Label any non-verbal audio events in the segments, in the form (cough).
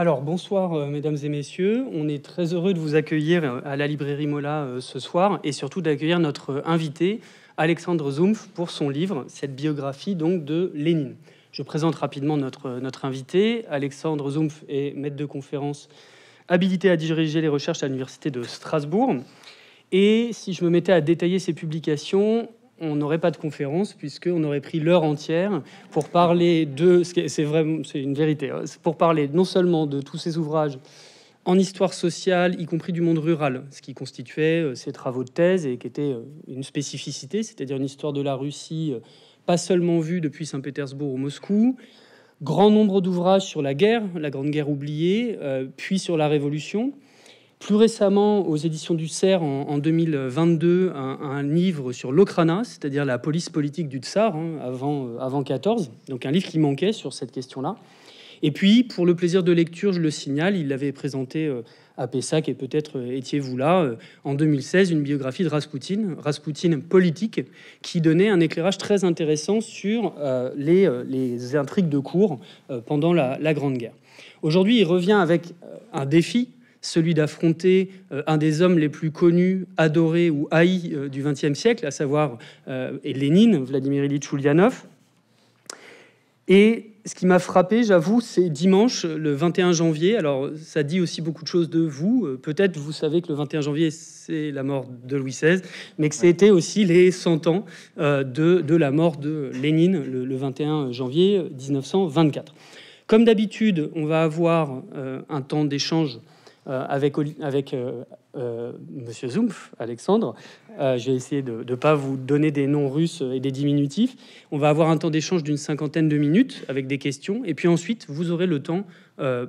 Alors bonsoir euh, mesdames et messieurs, on est très heureux de vous accueillir euh, à la librairie Mola euh, ce soir et surtout d'accueillir notre invité Alexandre Zumpf pour son livre, cette biographie donc de Lénine. Je présente rapidement notre, notre invité. Alexandre Zumpf est maître de conférence habilité à diriger les recherches à l'université de Strasbourg. Et si je me mettais à détailler ses publications, on n'aurait pas de conférence puisqu'on aurait pris l'heure entière pour parler de, c'est vraiment, c'est une vérité, hein, pour parler non seulement de tous ces ouvrages en histoire sociale, y compris du monde rural, ce qui constituait ses euh, travaux de thèse et qui était euh, une spécificité, c'est-à-dire une histoire de la Russie euh, pas seulement vue depuis Saint-Pétersbourg ou Moscou, grand nombre d'ouvrages sur la guerre, la Grande Guerre oubliée, puis sur la Révolution. Plus récemment, aux éditions du CERF, en, 2022, un, livre sur l'Okrana, c'est-à-dire la police politique du Tsar, hein, avant, euh, avant 14, donc un livre qui manquait sur cette question-là. Et puis, pour le plaisir de lecture, je le signale, il l'avait présenté euh, à Pessac et peut-être euh, étiez-vous là, en 2016, une biographie de Rasputin, Rasputin politique, qui donnait un éclairage très intéressant sur les, les, intrigues de cour pendant la, la Grande Guerre. Aujourd'hui, il revient avec un défi celui d'affronter euh, un des hommes les plus connus, adorés ou haïs euh, du XXe siècle, à savoir euh, Lénine, Vladimir Ilyich Ulyanov. Et ce qui m'a frappé, j'avoue, c'est dimanche, le 21 janvier. Alors, ça dit aussi beaucoup de choses de vous. Peut-être vous savez que le 21 janvier, c'est la mort de Louis XVI, mais que c'était aussi les 100 ans de, la mort de Lénine, le, le 21 janvier 1924. Comme d'habitude, on va avoir un temps d'échange euh, avec, avec euh, euh, Monsieur Zumpf, Alexandre. je vais essayer de ne pas vous donner des noms russes et des diminutifs. On va avoir un temps d'échange d'une cinquantaine de minutes avec des questions. Et puis ensuite, vous aurez le temps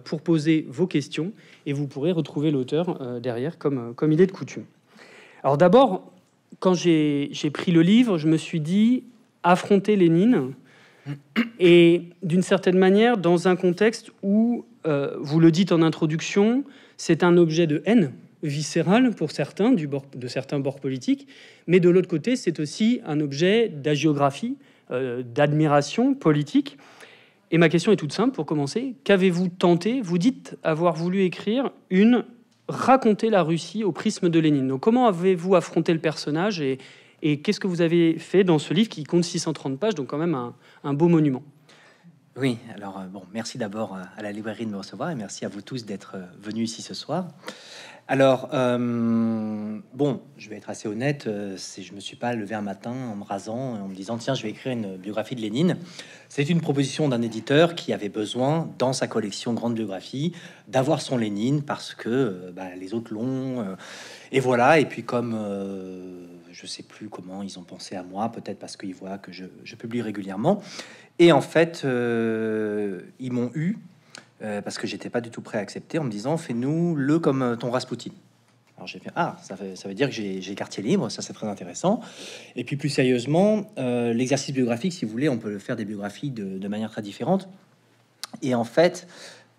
pour poser vos questions et vous pourrez retrouver l'auteur derrière, comme, comme il est de coutume. Alors d'abord, quand j'ai pris le livre, je me suis dit affronter Lénine. Et d'une certaine manière, dans un contexte où, vous le dites en introduction, c'est un objet de haine viscérale pour certains, de certains bords politiques, mais de l'autre côté, c'est aussi un objet d'agiographie, euh, d'admiration politique. Et ma question est toute simple pour commencer. Qu'avez-vous tenté Vous dites avoir voulu écrire une raconter la Russie au prisme de Lénine. comment avez-vous affronté le personnage et, qu'est-ce que vous avez fait dans ce livre qui compte 630 pages, donc quand même un beau monument oui, alors euh, bon, merci d'abord euh, à la librairie de me recevoir et merci à vous tous d'être euh, venus ici ce soir. Alors, bon, je vais être assez honnête, c'est, je me suis pas levé un matin en me rasant, en me disant tiens, je vais écrire une biographie de Lénine. C'est une proposition d'un éditeur qui avait besoin, dans sa collection Grande Biographie, d'avoir son Lénine parce que bah, les autres l'ont. et voilà, et puis comme je ne sais plus comment ils ont pensé à moi, peut-être parce qu'ils voient que je, publie régulièrement. Et en fait, euh, ils m'ont eu, euh, parce que j'étais pas du tout prêt à accepter, en me disant fais-nous le comme ton Rasputin. Alors j'ai fait ah ça, ça veut dire que j'ai quartier libre, ça c'est très intéressant. Et puis plus sérieusement, euh, l'exercice biographique, si vous voulez, on peut le faire des biographies de, de manière très différente. Et en fait,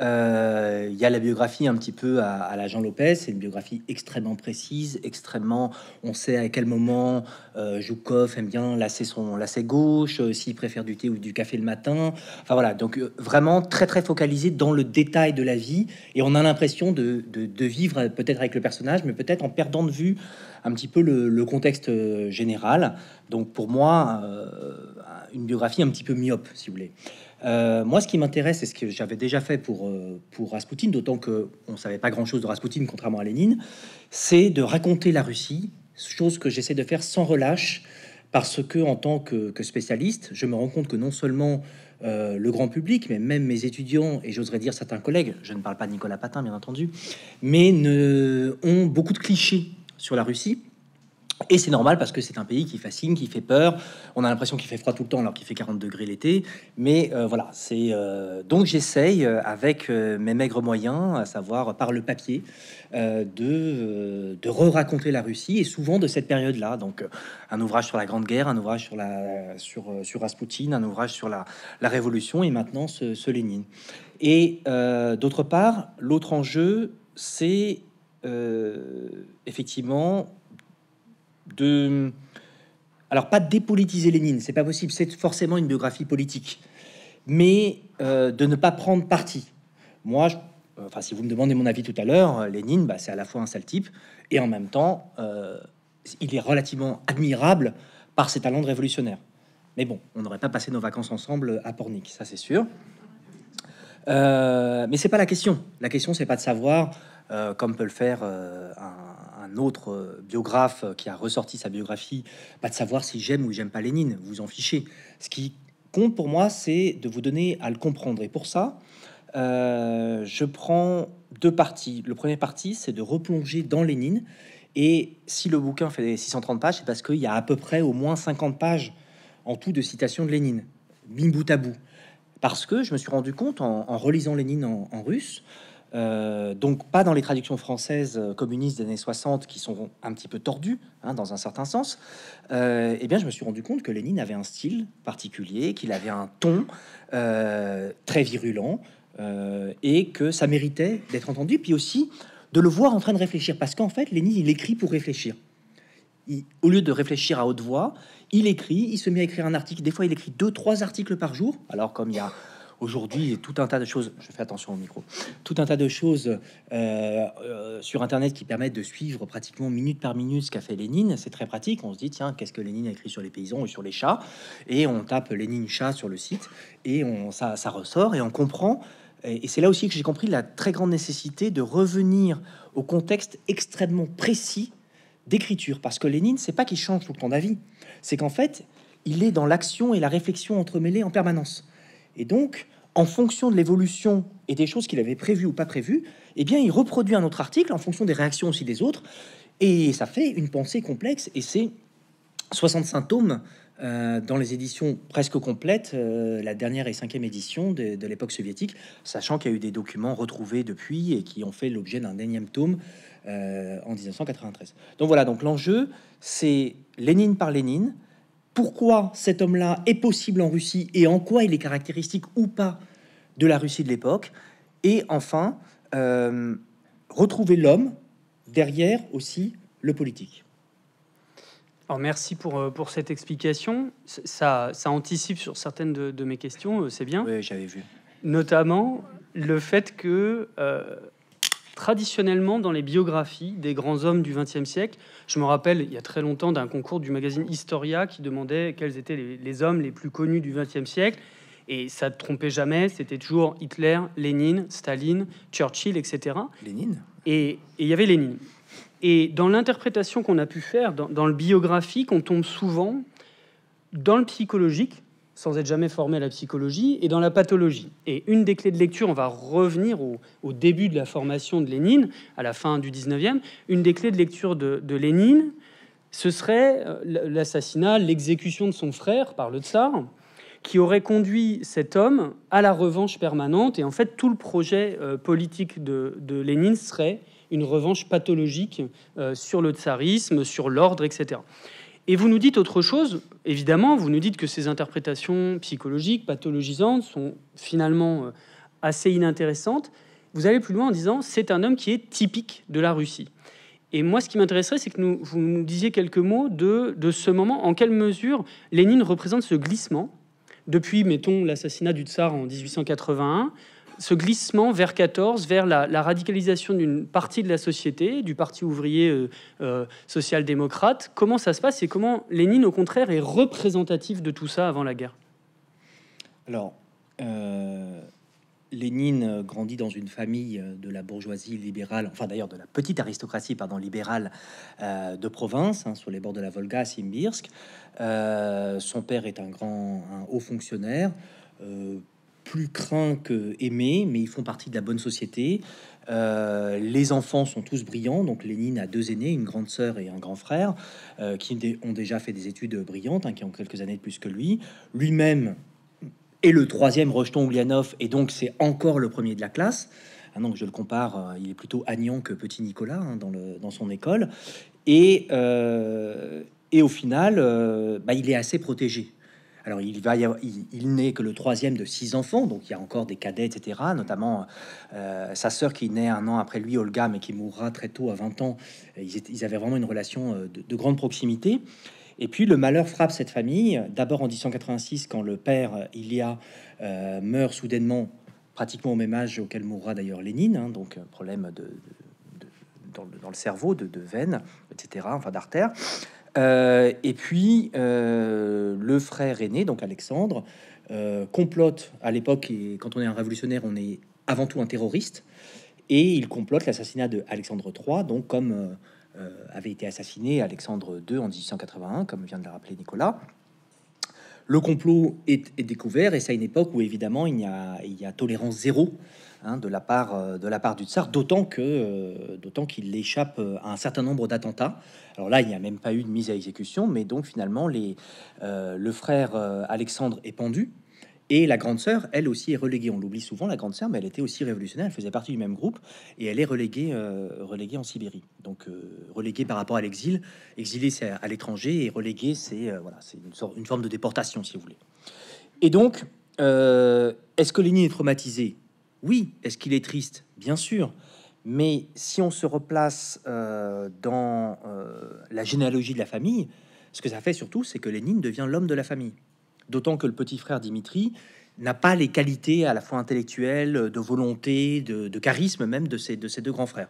euh, il y a la biographie un petit peu à, la Jean Lopez, c'est une biographie extrêmement précise, extrêmement. On sait à quel moment euh, Joukov aime bien lasser son lacet gauche, euh, s'il préfère du thé ou du café le matin. Enfin voilà, donc vraiment très très focalisé dans le détail de la vie et on a l'impression de, vivre peut-être avec le personnage, mais peut-être en perdant de vue un petit peu le, contexte général. Donc pour moi, une biographie un petit peu myope, si vous voulez. Euh, moi, ce qui m'intéresse, et ce que j'avais déjà fait pour, euh, pour Rasputin, d'autant qu'on ne savait pas grand-chose de Rasputin, contrairement à Lénine, c'est de raconter la Russie, chose que j'essaie de faire sans relâche, parce que en tant que, spécialiste, je me rends compte que non seulement euh, le grand public, mais même mes étudiants, et j'oserais dire certains collègues, je ne parle pas de Nicolas Patin, bien entendu, mais ne, ont beaucoup de clichés sur la Russie et c'est normal parce que c'est un pays qui fascine, qui fait peur. On a l'impression qu'il fait froid tout le temps alors qu'il fait 40 degrés l'été. Mais euh, voilà, c'est euh, donc j'essaye euh, avec mes maigres moyens, à savoir par le papier, de, de re-raconter la Russie et souvent de cette période-là. Donc un ouvrage sur la Grande Guerre, un ouvrage sur la sur sur Rasputin, un ouvrage sur la, la Révolution et maintenant ce Lénine. Et d'autre part, l'autre enjeu, c'est effectivement de alors pas dépolitiser Lénine, c'est pas possible, c'est forcément une biographie politique, mais euh, de ne pas prendre parti. Moi, je, enfin, si vous me demandez mon avis tout à l'heure, euh, Lénine, bah, c'est à la fois un sale type et en même temps, euh, il est relativement admirable par ses talents de révolutionnaire. Mais bon, on n'aurait pas passé nos vacances ensemble à Pornic, ça c'est sûr. mais c'est pas la question. La question, c'est pas de savoir, comme peut le faire un autre euh, biographe euh, qui a ressorti sa biographie, pas bah, de savoir si j'aime ou j'aime pas Lénine, vous en fichez. Ce qui compte pour moi, c'est de vous donner à le comprendre. Et pour ça, euh, je prends deux parties. Le premier parti, c'est de replonger dans Lénine. Et si le bouquin fait 630 pages, c'est parce qu'il y a à peu près au moins 50 pages en tout de citations de Lénine, min bout à bout. Parce que je me suis rendu compte en, relisant Lénine en russe, euh, donc pas dans les traductions françaises euh, communistes des années 60 qui sont un petit peu tordues hein, dans un certain sens, euh, eh bien je me suis rendu compte que Lénine avait un style particulier, qu'il avait un ton très virulent et que ça méritait d'être entendu, puis aussi de le voir en train de réfléchir, parce qu'en fait Lénine il écrit pour réfléchir. au lieu de réfléchir à haute voix, il écrit, il se met à écrire un article. Des fois, il écrit deux, trois articles par jour. Alors, comme il y a Aujourd'hui, tout un tas de choses, je fais attention au micro, tout un tas de choses euh, euh, sur Internet qui permettent de suivre pratiquement minute par minute ce qu'a fait Lénine. C'est très pratique. On se dit, tiens, qu'est-ce que Lénine a écrit sur les paysans ou sur les chats Et on tape Lénine chat sur le site et on, ça, ça ressort et on comprend. Et c'est là aussi que j'ai compris la très grande nécessité de revenir au contexte extrêmement précis d'écriture. Parce que Lénine, c'est pas qu'il change tout le temps d'avis. C'est qu'en fait, il est dans l'action et la réflexion entremêlées en permanence. Et donc, en fonction de l'évolution et des choses qu'il avait prévues ou pas prévues, eh bien, il reproduit un autre article en fonction des réactions aussi des autres, et ça fait une pensée complexe, et c'est 65 tomes euh, dans les éditions presque complètes, euh, la dernière et cinquième édition de, l'époque soviétique, sachant qu'il y a eu des documents retrouvés depuis et qui ont fait l'objet d'un énième tome euh, en 1993. Donc voilà, donc l'enjeu, c'est Lénine par Lénine, pourquoi cet homme-là est possible en Russie et en quoi il est caractéristique ou pas de la Russie de l'époque. Et enfin, euh, retrouver l'homme derrière aussi le politique. Alors merci pour, euh, pour cette explication. Ça, ça anticipe sur certaines de, mes questions, euh, c'est bien. Oui, j'avais vu. Notamment le fait que traditionnellement dans les biographies des grands hommes du XXe siècle. Je me rappelle, il y a très longtemps, d'un concours du magazine Historia qui demandait quels étaient les, hommes les plus connus du XXe siècle. Et ça ne trompait jamais, c'était toujours Hitler, Lénine, Staline, Churchill, etc. Lénine Et il y avait Lénine. Et dans l'interprétation qu'on a pu faire, dans le biographique, on tombe souvent dans le psychologique, sans être jamais formé à la psychologie, et dans la pathologie. Et une des clés de lecture, on va revenir au, début de la formation de Lénine, à la fin du 19e, une des clés de lecture de, Lénine, ce serait euh, l'assassinat, l'exécution de son frère par le tsar, qui aurait conduit cet homme à la revanche permanente, et en fait tout le projet euh, politique de, Lénine serait une revanche pathologique euh, sur le tsarisme, sur l'ordre, etc. Et vous nous dites autre chose, évidemment, vous nous dites que ces interprétations psychologiques, pathologisantes, sont finalement euh, assez inintéressantes. Vous allez plus loin en disant c'est un homme qui est typique de la Russie. Et moi, ce qui m'intéresserait, c'est que vous nous disiez quelques mots de, de ce moment, en quelle mesure Lénine représente ce glissement depuis, mettons, l'assassinat du tsar en 1881, ce glissement vers 14, vers la, radicalisation d'une partie de la société, du parti ouvrier euh, euh, social-démocrate. Comment ça se passe et comment Lénine, au contraire, est représentatif de tout ça avant la guerre Alors, euh, Lénine grandit dans une famille de la bourgeoisie libérale, enfin d'ailleurs de la petite aristocratie, pardon, libérale de province, hein, sur les bords de la Volga à Simbirsk. son père est un grand, haut fonctionnaire plus craint que aimé, mais ils font partie de la bonne société. Euh, les enfants sont tous brillants, donc Lénine a deux aînés, une grande sœur et un grand frère, euh, qui ont déjà fait des études brillantes, hein, qui ont quelques années de plus que lui. Lui-même est le troisième rejeton Ouglianov et donc c'est encore le premier de la classe. donc ah je le compare, euh, il est plutôt agnan que petit Nicolas hein, dans, son école. Et, au final, bah, il est assez protégé alors, il va il, n'est que le troisième de six enfants, donc il y a encore des cadets, etc. Notamment euh, sa sœur qui naît un an après lui, Olga, mais qui mourra très tôt à 20 ans. Ils, avaient vraiment une relation euh, de, grande proximité. Et puis le malheur frappe cette famille. D'abord en 1086, quand le père euh, Ilia meurt soudainement, pratiquement au même âge auquel mourra d'ailleurs Lénine, hein, donc donc problème de, dans le, cerveau, de, de veines, etc., enfin d'artères. Euh, et puis, euh, le frère aîné, donc Alexandre, euh, complote à l'époque, et quand on est un révolutionnaire, on est avant tout un terroriste, et il complote l'assassinat de Alexandre III, donc comme avait été assassiné Alexandre II en 1881, comme vient de le rappeler Nicolas. Le complot est, découvert, et c'est à une époque où évidemment il y a tolérance zéro Hein, de, la part, euh, de la part du tsar, d'autant que euh, d'autant qu'il échappe euh, à un certain nombre d'attentats. Alors là, il n'y a même pas eu de mise à exécution, mais donc finalement, les, le frère Alexandre est pendu. Et la grande sœur, elle aussi est reléguée. On l'oublie souvent, la grande sœur, mais elle était aussi révolutionnaire. Elle faisait partie du même groupe et elle est reléguée, reléguée en Sibérie. Donc reléguée par rapport à l'exil. Exilée, c'est à l'étranger et reléguée, c'est voilà, une, une forme de déportation, si vous voulez. Et donc, est-ce que Lénine est traumatisé oui, est-ce qu'il est triste Bien sûr. Mais si on se replace euh, dans euh, la généalogie de la famille, ce que ça fait surtout, c'est que Lénine devient l'homme de la famille. D'autant que le petit frère Dimitri n'a pas les qualités à la fois intellectuelles, de volonté, de, charisme même de ses, deux grands frères.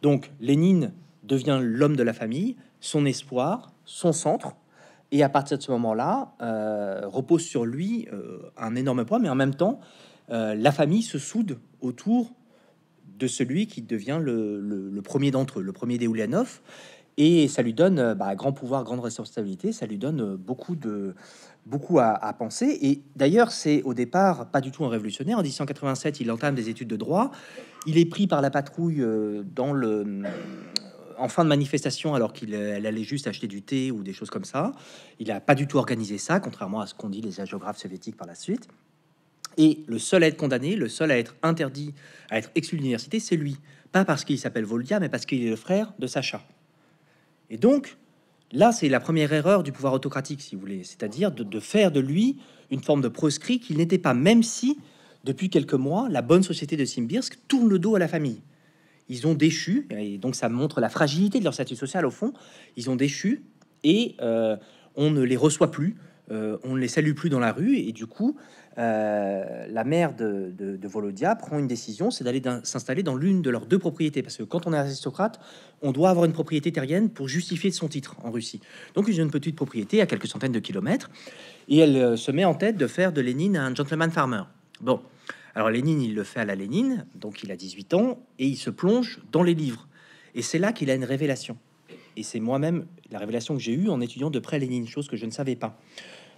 Donc Lénine devient l'homme de la famille, son espoir, son centre, et à partir de ce moment-là, euh, repose sur lui un énorme poids, mais en même temps, euh, la famille se soude autour de celui qui devient le, premier d'entre eux, le premier des Oulianov. Et ça lui donne euh, bah, grand pouvoir, grande responsabilité, ça lui donne euh, beaucoup, de, beaucoup à, penser. Et d'ailleurs, c'est au départ pas du tout un révolutionnaire. En 1887, il entame des études de droit. Il est pris par la patrouille dans le, en fin de manifestation, alors qu'il allait juste acheter du thé ou des choses comme ça. Il n'a pas du tout organisé ça, contrairement à ce qu'ont dit les géographes soviétiques par la suite. Et le seul à être condamné, le seul à être interdit, à être exclu de l'université, c'est lui. Pas parce qu'il s'appelle Voldia, mais parce qu'il est le frère de Sacha. Et donc, là, c'est la première erreur du pouvoir autocratique, si vous voulez, c'est-à-dire de, faire de lui une forme de proscrit qu'il n'était pas, même si, depuis quelques mois, la bonne société de Simbirsk tourne le dos à la famille. Ils ont déchu, et donc ça montre la fragilité de leur statut social au fond, ils ont déchu et euh, on ne les reçoit plus, euh, on ne les salue plus dans la rue, et du coup, euh, la mère de, de, Volodia prend une décision, c'est d'aller s'installer dans l'une de leurs deux propriétés. Parce que quand on est aristocrate, on doit avoir une propriété terrienne pour justifier son titre en Russie. Donc ils ont une petite propriété à quelques centaines de kilomètres. Et elle euh, se met en tête de faire de Lénine un gentleman farmer. Bon. Alors Lénine, il le fait à la Lénine, donc il a 18 ans, et il se plonge dans les livres. Et c'est là qu'il a une révélation. Et c'est moi-même la révélation que j'ai eue en étudiant de près Lénine, chose que je ne savais pas.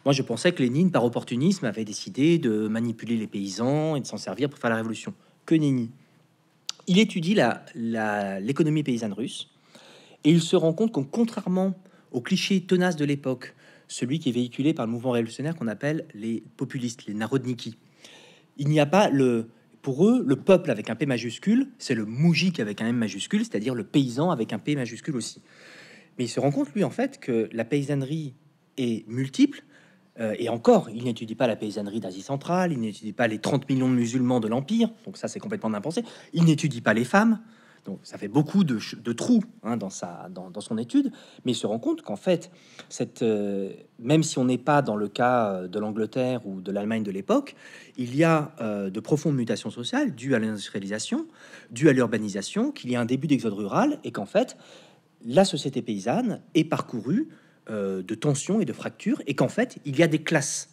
Moi, je pensais que Lénine, par opportunisme, avait décidé de manipuler les paysans et de s'en servir pour faire la révolution. Que nenni. Il étudie l'économie paysanne russe et il se rend compte qu'en contrairement au cliché tenace de l'époque, celui qui est véhiculé par le mouvement révolutionnaire qu'on appelle les populistes, les narodniki, il n'y a pas le. Pour eux, le peuple avec un P majuscule, c'est le moujik avec un M majuscule, c'est-à-dire le paysan avec un P majuscule aussi. Mais il se rend compte, lui, en fait, que la paysannerie est multiple, euh, et encore, il n'étudie pas la paysannerie d'Asie centrale, il n'étudie pas les 30 millions de musulmans de l'Empire, donc ça c'est complètement impensé, il n'étudie pas les femmes, donc ça fait beaucoup de, trous hein, dans, son étude, mais il se rend compte qu'en fait, euh, même si on n'est pas dans le cas euh, de l'Angleterre ou de l'Allemagne de l'époque, il y a de profondes mutations sociales dues à l'industrialisation, dues à l'urbanisation, qu'il y a un début d'exode rural, et qu'en fait, la société paysanne est parcourue euh, de tension et de fractures, et qu'en fait, il y a des classes.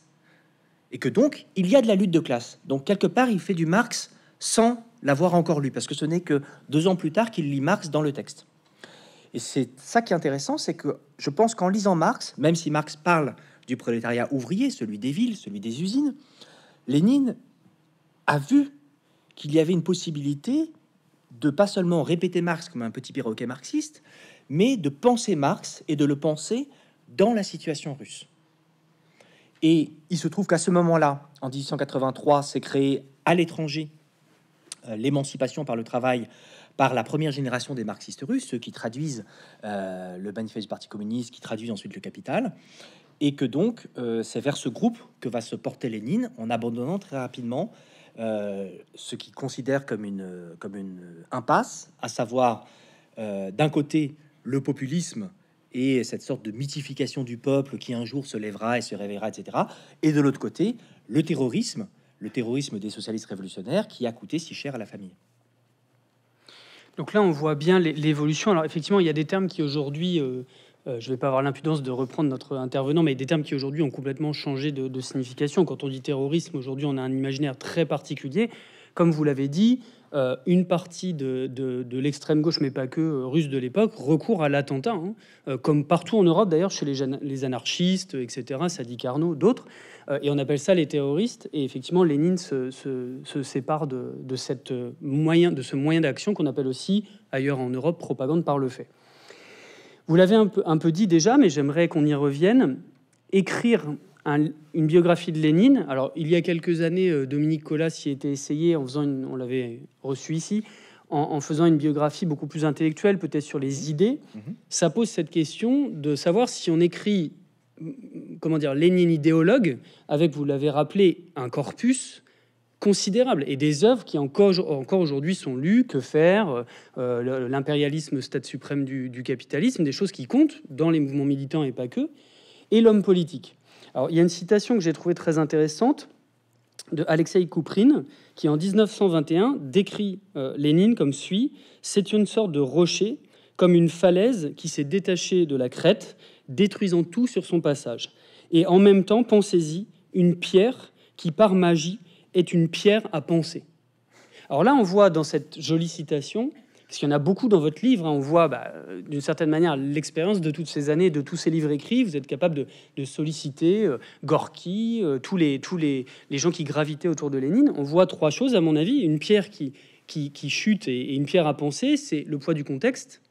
Et que donc, il y a de la lutte de classe. Donc, quelque part, il fait du Marx sans l'avoir encore lu, parce que ce n'est que deux ans plus tard qu'il lit Marx dans le texte. Et c'est ça qui est intéressant, c'est que je pense qu'en lisant Marx, même si Marx parle du prolétariat ouvrier, celui des villes, celui des usines, Lénine a vu qu'il y avait une possibilité de pas seulement répéter Marx comme un petit perroquet marxiste, mais de penser Marx et de le penser dans la situation russe. Et il se trouve qu'à ce moment-là, en 1883, s'est créé à l'étranger euh, l'émancipation par le travail par la première génération des marxistes russes, ceux qui traduisent euh, le manifeste du Parti communiste, qui traduisent ensuite le Capital, et que donc euh, c'est vers ce groupe que va se porter Lénine en abandonnant très rapidement ce qu'il considère comme une, comme une impasse, à savoir d'un côté le populisme et cette sorte de mythification du peuple qui un jour se lèvera et se réveillera, etc. Et de l'autre côté, le terrorisme, le terrorisme des socialistes révolutionnaires qui a coûté si cher à la famille. Donc là, on voit bien l'évolution. Alors effectivement, il y a des termes qui aujourd'hui, euh, euh, je ne vais pas avoir l'impudence de reprendre notre intervenant, mais des termes qui aujourd'hui ont complètement changé de signification. Quand on dit terrorisme, aujourd'hui, on a un imaginaire très particulier comme vous l'avez dit, euh, une partie de, l'extrême gauche, mais pas que euh, russe de l'époque, recourt à l'attentat, hein. euh, comme partout en Europe d'ailleurs, chez les, les, anarchistes, etc., Sadi Carnot, d'autres, et on appelle ça les terroristes. Et effectivement, Lénine se, sépare de, cette moyen, de ce moyen d'action qu'on appelle aussi ailleurs en Europe propagande par le fait. Vous l'avez un peu, un peu dit déjà, mais j'aimerais qu'on y revienne. Écrire une biographie de Lénine. Alors, il y a quelques années, euh, Dominique Collas s'y était essayé en faisant on l'avait reçu ici, en, faisant une biographie beaucoup plus intellectuelle, peut-être sur les idées. Mhm. Ça pose cette question de savoir si on écrit, mm, comment dire, Lénine idéologue, avec, vous l'avez rappelé, un corpus considérable et des œuvres qui encore, aujourd'hui sont lues, que faire, euh, l'impérialisme, stade suprême du capitalisme, des choses qui comptent dans les mouvements militants et pas que, et l'homme politique il y a une citation que j'ai trouvée très intéressante de Alexei Kouprine, qui en 1921 décrit euh, Lénine comme suit C'est une sorte de rocher, comme une falaise qui s'est détachée de la crête, détruisant tout sur son passage. Et en même temps, pensez-y, une pierre qui, par magie, est une pierre à penser. Alors là, on voit dans cette jolie citation parce qu'il y en a beaucoup dans votre livre. Hein. on voit bah, d'une certaine manière l'expérience de toutes ces années, de tous ces livres écrits. Vous êtes capable de, solliciter euh, Gorky, euh, tous, les, gens qui gravitaient autour de Lénine. On voit trois choses, à mon avis. Une pierre qui, chute et, une pierre à penser, c'est le poids du contexte,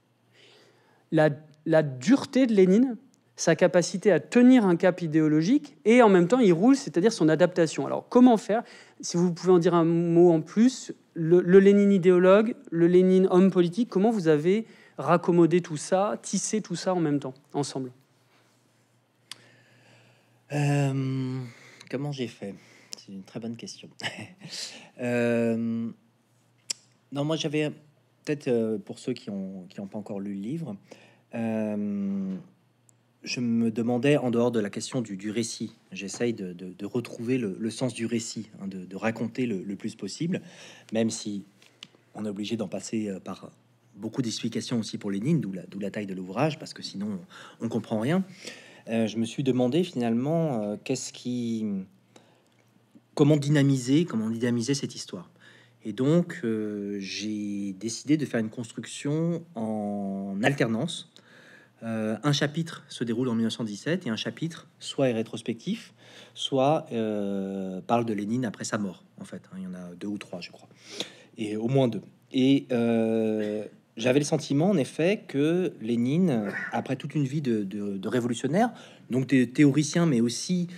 la dureté de Lénine sa capacité à tenir un cap idéologique et en même temps il roule, c'est-à-dire son adaptation. Alors comment faire Si vous pouvez en dire un mot en plus, le, Lénine idéologue, le Lénine homme politique, comment vous avez raccommodé tout ça, tissé tout ça en même temps, ensemble euh, Comment j'ai fait C'est une très bonne question. (laughs) Euh, non, moi j'avais peut-être euh, pour ceux qui n'ont ont pas encore lu le livre je me demandais, en dehors de la question du, récit, j'essaye de, retrouver le, sens du récit, hein, de, raconter le, plus possible, même si on est obligé d'en passer euh, par beaucoup d'explications aussi pour Lénine, d'où la, taille de l'ouvrage, parce que sinon on, comprend rien. Euh, je me suis demandé finalement euh, qu'est-ce qui, comment dynamiser, comment dynamiser cette histoire. Et donc j'ai décidé de faire une construction en alternance euh, un chapitre se déroule en 1917 et un chapitre soit est rétrospectif, soit euh, parle de Lénine après sa mort. En fait, hein. il y en a deux ou trois, je crois, et au moins deux. Et euh, j'avais le sentiment, en effet, que Lénine, après toute une vie de, de révolutionnaire, donc de théoricien, mais aussi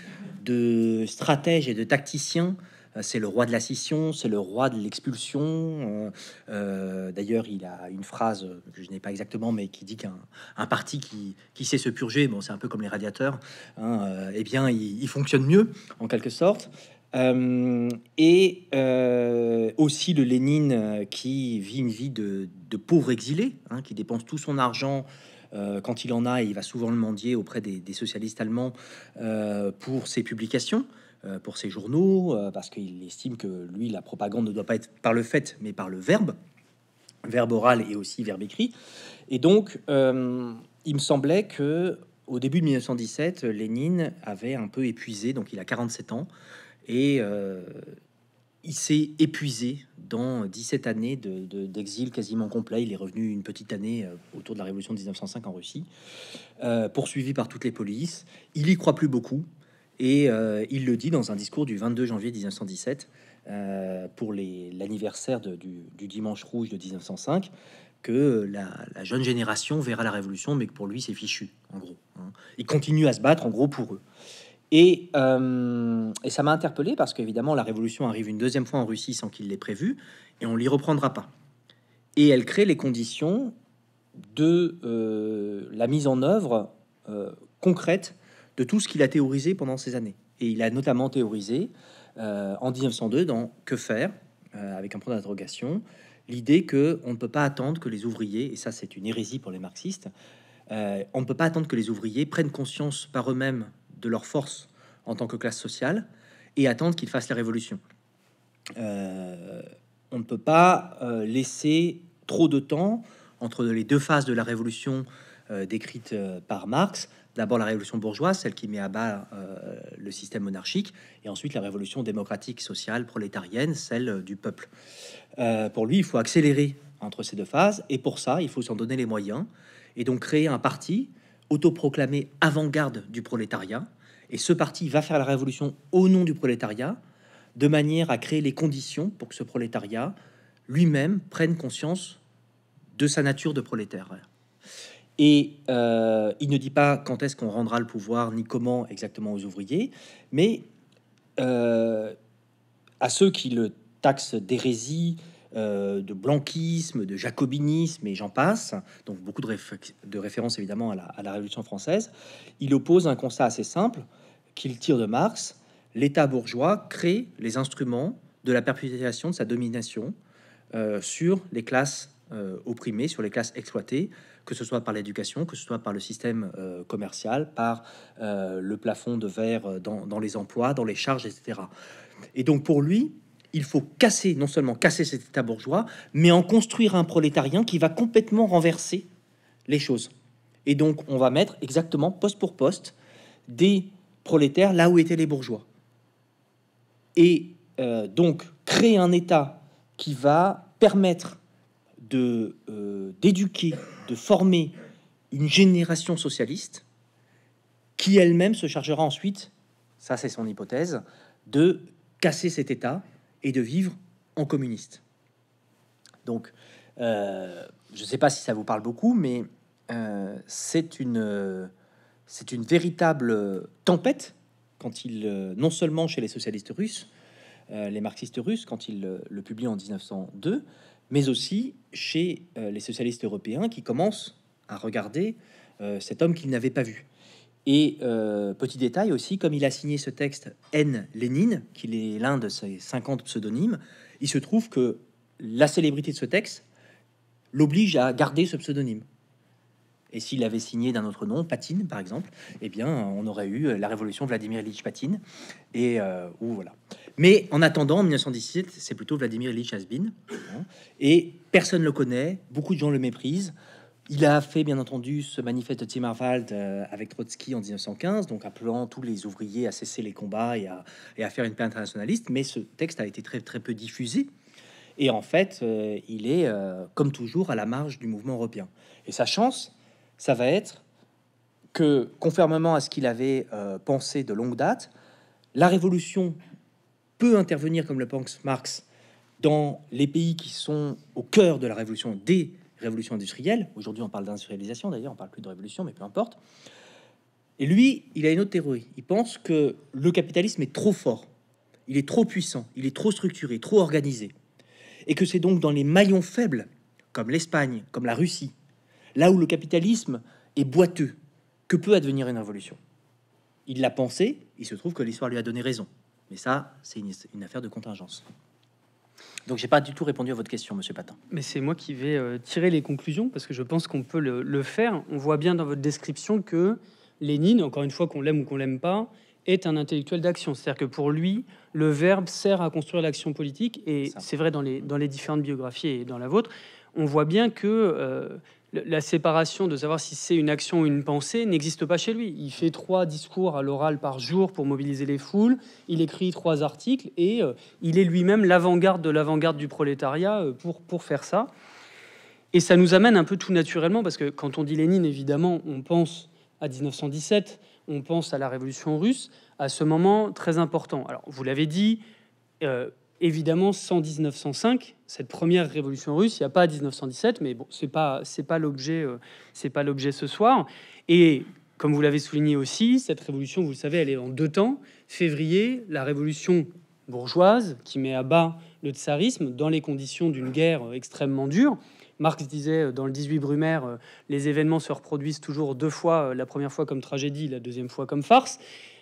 de stratège et de tacticien, euh, c'est le roi de la scission, c'est le roi de l'expulsion. Euh, euh, d'ailleurs, il a une phrase que je n'ai pas exactement, mais qui dit qu'un parti qui, sait se purger, bon, c'est un peu comme les radiateurs, hein, eh bien, il, fonctionne mieux, en quelque sorte. et aussi le Lénine qui vit une vie de, pauvre exilé, hein, qui dépense tout son argent quand il en a, et il va souvent le mendier auprès des socialistes allemands pour ses publications. Euh, pour ses journaux, euh, parce qu'il estime que lui, la propagande ne doit pas être par le fait, mais par le verbe, verbe oral et aussi verbe écrit. Et donc, euh, il me semblait que au début de 1917, Lénine avait un peu épuisé, donc il a 47 ans, et il s'est épuisé dans 17 années d'exil quasiment complet. Il est revenu une petite année autour de la révolution de 1905 en Russie, poursuivi par toutes les polices. Il y croit plus beaucoup. Et euh, il le dit dans un discours du 22 janvier 1917 euh, pour l'anniversaire du, Dimanche rouge de 1905 que la, jeune génération verra la révolution, mais que pour lui c'est fichu, en gros. Hein. Il continue à se battre, en gros, pour eux. Et, euh, ça m'a interpellé parce qu'évidemment la révolution arrive une deuxième fois en Russie sans qu'il l'ait prévu, et on l'y reprendra pas. Et elle crée les conditions de la mise en œuvre concrète de tout ce qu'il a théorisé pendant ces années. Et il a notamment théorisé euh, en 1902 dans Que faire, euh, avec un point d'interrogation, l'idée que on ne peut pas attendre que les ouvriers, et ça c'est une hérésie pour les marxistes, euh, on ne peut pas attendre que les ouvriers prennent conscience par eux-mêmes de leur force en tant que classe sociale et attendre qu'ils fassent la révolution. on ne peut pas laisser trop de temps entre les deux phases de la révolution décrite par Marx D'abord la révolution bourgeoise, celle qui met à bas euh, le système monarchique, et ensuite la révolution démocratique, sociale, prolétarienne, celle euh, du peuple. Euh, pour lui, il faut accélérer entre ces deux phases, et pour ça, il faut s'en donner les moyens, et donc créer un parti autoproclamé avant-garde du prolétariat, et ce parti va faire la révolution au nom du prolétariat, de manière à créer les conditions pour que ce prolétariat lui-même prenne conscience de sa nature de prolétaire. Et euh, il ne dit pas quand est-ce qu'on rendra le pouvoir, ni comment exactement aux ouvriers, mais euh, à ceux qui le taxent d'hérésie, euh, de blanquisme, de jacobinisme, et j'en passe, donc beaucoup de, de références évidemment à la, à la, Révolution française, il oppose un constat assez simple qu'il tire de Marx, l'État bourgeois crée les instruments de la perpétuation de sa domination sur les classes euh, opprimés sur les classes exploitées, que ce soit par l'éducation, que ce soit par le système euh, commercial, par euh, le plafond de verre dans, dans, les emplois, dans les charges, etc. Et donc pour lui, il faut casser, non seulement casser cet État bourgeois, mais en construire un prolétarien qui va complètement renverser les choses. Et donc on va mettre exactement poste pour poste des prolétaires là où étaient les bourgeois. Et donc créer un État qui va permettre euh, d'éduquer, de former une génération socialiste qui elle-même se chargera ensuite, ça c'est son hypothèse, de casser cet État et de vivre en communiste. Donc, euh, je ne sais pas si ça vous parle beaucoup, mais euh, c'est une véritable tempête quand il, non seulement chez les socialistes russes, les marxistes russes, quand il le publie en 1902, mais aussi chez euh, les socialistes européens qui commencent à regarder euh, cet homme qu'ils n'avaient pas vu. Et euh, petit détail aussi, comme il a signé ce texte N. Lénine, qu'il est l'un de ses 50 pseudonymes, il se trouve que la célébrité de ce texte l'oblige à garder ce pseudonyme. Et s'il avait signé d'un autre nom, Patine par exemple, eh bien on aurait eu la révolution Vladimir Ilyich Patine. Et euh, voilà. Mais en attendant, en 1917, c'est plutôt Vladimir Ilyich Hasbin. et personne le connaît, beaucoup de gens le méprisent. Il a fait, bien entendu, ce manifeste de Timmerwald euh, avec Trotsky en 1915, donc appelant tous les ouvriers à cesser les combats et à, et à, faire une paix internationaliste. Mais ce texte a été très, très peu diffusé. Et en fait, euh, il est, comme toujours, à la marge du mouvement européen. Et sa chance, ça va être que, conformément à ce qu'il avait euh, pensé de longue date, la révolution peut intervenir, comme le pense Marx, dans les pays qui sont au cœur de la révolution, des révolutions industrielles. Aujourd'hui, on parle d'industrialisation, d'ailleurs, on parle plus de révolution, mais peu importe. Et lui, il a une autre théorie. Il pense que le capitalisme est trop fort, il est trop puissant, il est trop structuré, trop organisé. Et que c'est donc dans les maillons faibles, comme l'Espagne, comme la Russie, là où le capitalisme est boiteux, que peut advenir une révolution Il l'a pensé, il se trouve que l'histoire lui a donné raison. Mais ça, c'est une, affaire de contingence. Donc, j'ai pas du tout répondu à votre question, monsieur Patin. Mais c'est moi qui vais euh, tirer les conclusions parce que je pense qu'on peut le, faire. On voit bien dans votre description que Lénine, encore une fois, qu'on l'aime ou qu'on l'aime pas, est un intellectuel d'action. C'est-à-dire que pour lui, le verbe sert à construire l'action politique. Et c'est vrai dans les, dans les différentes biographies et dans la vôtre. On voit bien que euh, la séparation de savoir si c'est une action ou une pensée n'existe pas chez lui. Il fait trois discours à l'oral par jour pour mobiliser les foules, il écrit trois articles et euh, il est lui-même l'avant-garde de l'avant-garde du prolétariat euh, pour, pour faire ça. Et ça nous amène un peu tout naturellement, parce que quand on dit Lénine, évidemment, on pense à 1917, on pense à la révolution russe, à ce moment très important. Alors, vous l'avez dit, euh, évidemment, sans 1905, cette première révolution russe, il n'y a pas 1917, mais bon, ce n'est pas, pas, l'objet, euh, pas l'objet ce soir. Et comme vous l'avez souligné aussi, cette révolution, vous le savez, elle est en deux temps. Février, la révolution bourgeoise qui met à bas le tsarisme dans les conditions d'une guerre euh, extrêmement dure. Marx disait euh, dans le 18 Brumaire, les événements se reproduisent toujours deux fois, la première fois comme tragédie, la deuxième fois comme farce.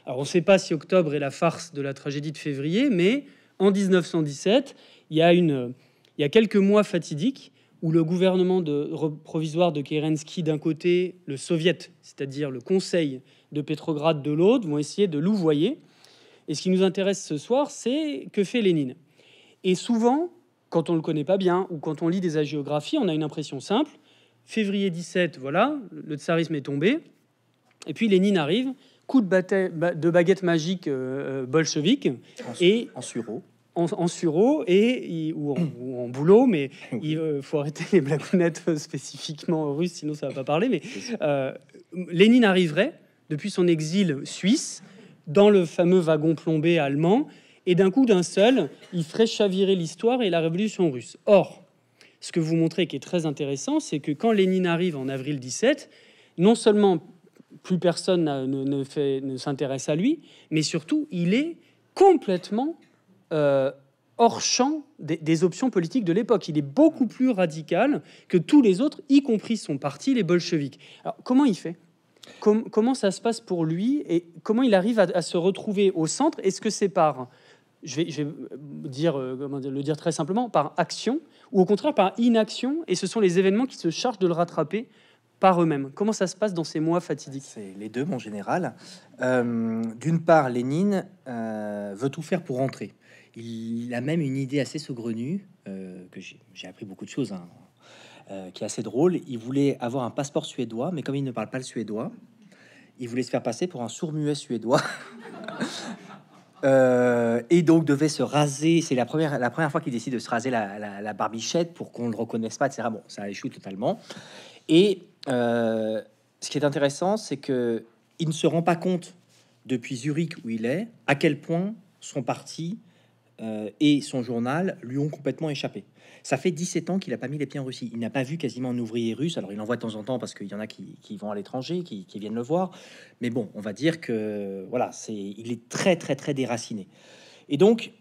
Alors on ne sait pas si octobre est la farce de la tragédie de février, mais en 1917, il y a, quelques mois fatidiques où le gouvernement de, provisoire de Kerensky d'un côté, le soviet, c'est-à-dire le conseil de Petrograd, de l'autre, vont essayer de louvoyer. Et ce qui nous intéresse ce soir, c'est que fait Lénine. Et souvent, quand on le connaît pas bien ou quand on lit des agéographies, on a une impression simple. Février 17, voilà, le tsarisme est tombé. Et puis Lénine arrive coup de, bataille, de baguette magique euh, euh, bolchevique. et, en sureau. En, sureau et, (coughs) ou, en, boulot, mais il euh, faut arrêter les blagounettes spécifiquement russes, sinon ça va pas parler. Mais Lénine arriverait depuis son exil suisse dans le fameux wagon plombé allemand, et d'un coup d'un seul, il ferait chavirer l'histoire et la révolution russe. Or, ce que vous montrez qui est très intéressant, c'est que quand Lénine arrive en avril 17, non seulement plus personne ne, s'intéresse à lui, mais surtout, il est complètement euh, hors champ des, options politiques de l'époque. Il est beaucoup plus radical que tous les autres, y compris son parti, les bolcheviques. Alors, comment il fait Comment ça se passe pour lui et comment il arrive à, se retrouver au centre Est-ce que c'est par, je vais, dire, euh, dire, le dire très simplement, par action ou au contraire par inaction Et ce sont les événements qui se chargent de le rattraper par eux-mêmes. Comment ça se passe dans ces mois fatidiques C'est les deux, mon général. Euh, d'une part, Lénine euh, veut tout faire pour rentrer. Il a même une idée assez saugrenue, euh, que j'ai appris beaucoup de choses, hein, qui est assez drôle. Il voulait avoir un passeport suédois, mais comme il ne parle pas le suédois, il voulait se faire passer pour un sourd-muet suédois. (laughs) et donc devait se raser. C'est la première, la première fois qu'il décide de se raser la, barbichette pour qu'on ne le reconnaisse pas, C'est Bon, ça échoue totalement. Et euh, ce qui est intéressant, c'est que il ne se rend pas compte depuis Zurich où il est à quel point son parti euh, et son journal lui ont complètement échappé. Ça fait 17 ans qu'il n'a pas mis les pieds en Russie. Il n'a pas vu quasiment un ouvrier russe. Alors il en voit de temps en temps parce qu'il y en a qui, vont à l'étranger, qui, viennent le voir. Mais bon, on va dire que voilà, c'est il est très très très déraciné. Et donc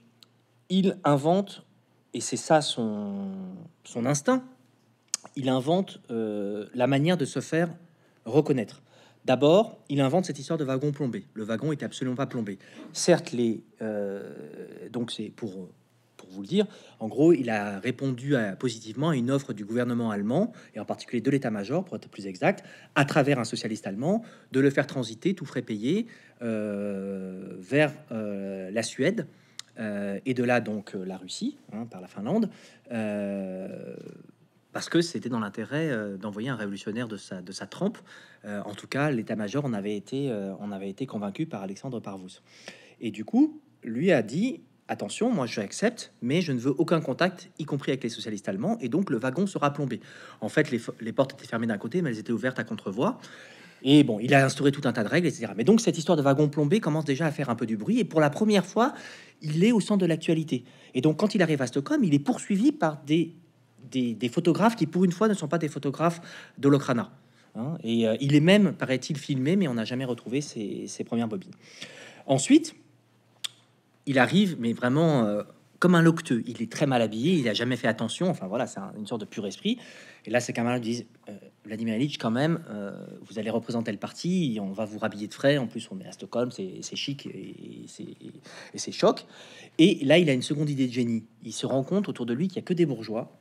il invente, et c'est ça son, son instinct, il invente euh, la manière de se faire reconnaître. D'abord, il invente cette histoire de wagon plombé. Le wagon était absolument pas plombé. Certes, les euh, donc c'est pour pour vous le dire, en gros, il a répondu à, positivement à une offre du gouvernement allemand et en particulier de l'état-major, pour être plus exact, à travers un socialiste allemand, de le faire transiter tout frais payé euh, vers la Suède et de là donc la Russie hein, par la Finlande parce que c'était dans l'intérêt euh, d'envoyer un révolutionnaire de sa, de sa trempe. Euh, en tout cas, l'état-major en avait été, euh, été convaincu par Alexandre Parvus. Et du coup, lui a dit attention, moi je accepte, mais je ne veux aucun contact, y compris avec les socialistes allemands, et donc le wagon sera plombé. En fait, les, portes étaient fermées d'un côté, mais elles étaient ouvertes à contre-voix. Et bon, il a instauré tout un tas de règles, etc. Mais donc cette histoire de wagon plombé commence déjà à faire un peu du bruit, et pour la première fois, il est au centre de l'actualité. Et donc quand il arrive à Stockholm, il est poursuivi par des des, photographes qui, pour une fois, ne sont pas des photographes de Hein, et euh, il est même, paraît-il, filmé, mais on n'a jamais retrouvé ses, premières bobines. Ensuite, il arrive, mais vraiment euh, comme un locteux. Il est très mal habillé, il n'a jamais fait attention. Enfin voilà, c'est une sorte de pur esprit. Et là, ses camarades disent euh, Vladimir Ilitch, quand même, vous allez représenter le parti, on va vous rhabiller de frais. En plus, on est à Stockholm, c'est chic et, et c'est choc. Et là, il a une seconde idée de génie. Il se rend compte autour de lui qu'il n'y a que des bourgeois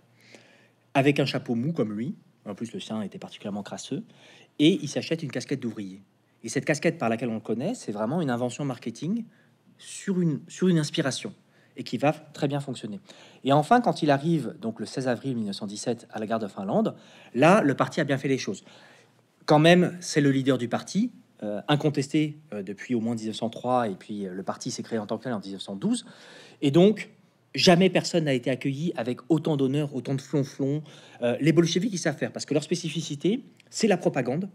avec un chapeau mou comme lui. En plus, le sien était particulièrement crasseux. Et il s'achète une casquette d'ouvrier. Et cette casquette par laquelle on le connaît, c'est vraiment une invention marketing sur une, sur une inspiration et qui va très bien fonctionner. Et enfin, quand il arrive, donc le 16 avril 1917, à la gare de Finlande, là, le parti a bien fait les choses. Quand même, c'est le leader du parti, euh, incontesté euh, depuis au moins 1903, et puis euh, le parti s'est créé en tant que tel en 1912. Et donc, Jamais personne n'a été accueilli avec autant d'honneur, autant de flonflon. Euh, les bolcheviks, ils savent faire parce que leur spécificité, c'est la propagande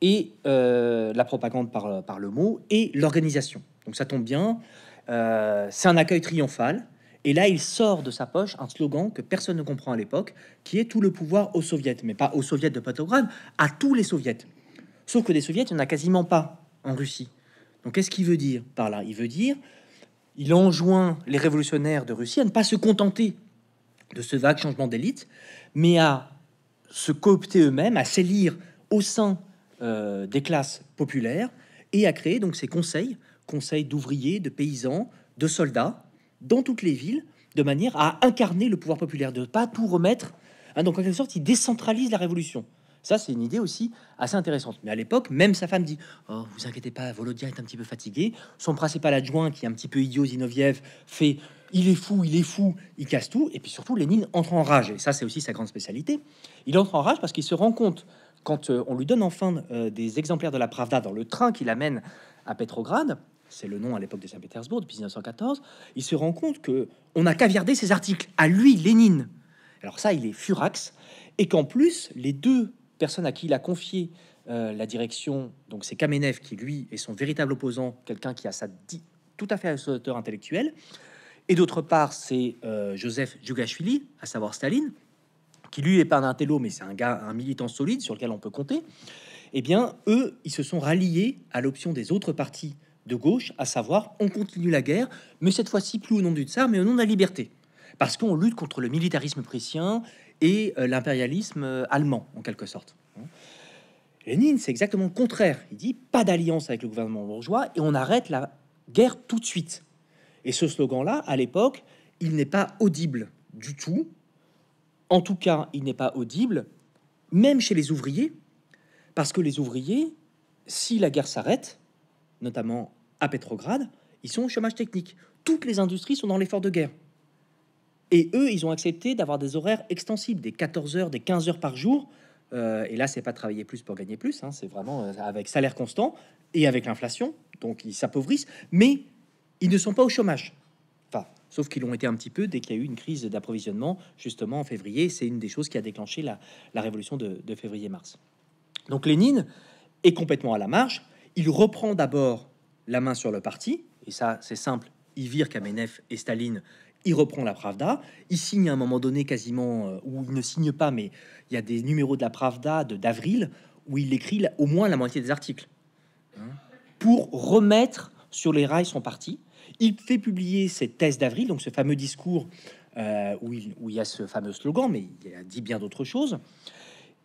et euh, la propagande euh, par, le mot et l'organisation. Donc ça tombe bien. c'est un accueil triomphal. Et là, il sort de sa poche un slogan que personne ne comprend à l'époque, qui est tout le pouvoir aux soviets, mais pas aux soviets de Petrograd, à tous les soviets. Sauf que des soviets, il n'y en a quasiment pas en Russie. Donc qu'est-ce qu'il veut dire par là Il veut dire il enjoint les révolutionnaires de Russie à ne pas se contenter de ce vague changement d'élite, mais à se coopter eux-mêmes, à s'élire au sein euh, des classes populaires et à créer donc ces conseils, conseils d'ouvriers, de paysans, de soldats, dans toutes les villes, de manière à incarner le pouvoir populaire, de ne pas tout remettre. Hein, donc en quelque sorte, il décentralise la révolution. Ça, c'est une idée aussi assez intéressante. Mais à l'époque, même sa femme dit Oh, vous inquiétez pas, Volodia est un petit peu fatigué. Son principal adjoint, qui est un petit peu idiot, Zinoviev, fait Il est fou, il est fou, il casse tout. Et puis surtout, Lénine entre en rage. Et ça, c'est aussi sa grande spécialité. Il entre en rage parce qu'il se rend compte, quand euh, on lui donne enfin euh, des exemplaires de la Pravda dans le train qui l'amène à Petrograd, c'est le nom à l'époque de Saint-Pétersbourg depuis 1914, il se rend compte que on a caviardé ses articles à lui, Lénine. Alors ça, il est furax, et qu'en plus, les deux personne à qui il a confié euh, la direction, donc c'est Kamenev qui lui est son véritable opposant, quelqu'un qui a sa tout à fait à son auteur intellectuel. et d'autre part c'est euh, Joseph Djougashvili, à savoir Staline, qui lui est pas un intello, mais c'est un gars, un militant solide sur lequel on peut compter. Eh bien, eux, ils se sont ralliés à l'option des autres partis de gauche, à savoir on continue la guerre, mais cette fois-ci plus au nom du tsar, mais au nom de la liberté. Parce qu'on lutte contre le militarisme prussien et euh, l'impérialisme euh, allemand, en quelque sorte. Lénine, c'est exactement le contraire. Il dit pas d'alliance avec le gouvernement bourgeois et on arrête la guerre tout de suite. Et ce slogan-là, à l'époque, il n'est pas audible du tout. En tout cas, il n'est pas audible, même chez les ouvriers, parce que les ouvriers, si la guerre s'arrête, notamment à Pétrograd, ils sont au chômage technique. Toutes les industries sont dans l'effort de guerre. Et eux, ils ont accepté d'avoir des horaires extensibles, des 14 heures, des 15 heures par jour. Euh, et là, c'est pas travailler plus pour gagner plus, hein. c'est vraiment euh, avec salaire constant et avec l'inflation. Donc, ils s'appauvrissent, mais ils ne sont pas au chômage. Enfin, sauf qu'ils l'ont été un petit peu dès qu'il y a eu une crise d'approvisionnement, justement en février. C'est une des choses qui a déclenché la, révolution de, février-mars. Donc, Lénine est complètement à la marge. Il reprend d'abord la main sur le parti, et ça, c'est simple. Il vire Kamenev et Staline il reprend la Pravda, il signe à un moment donné quasiment, euh, où il ne signe pas, mais il y a des numéros de la Pravda d'avril où il écrit au moins la moitié des articles hein, pour remettre sur les rails son parti. Il fait publier cette thèse d'avril, donc ce fameux discours euh, où, il, où, il, y a ce fameux slogan, mais il a dit bien d'autres choses.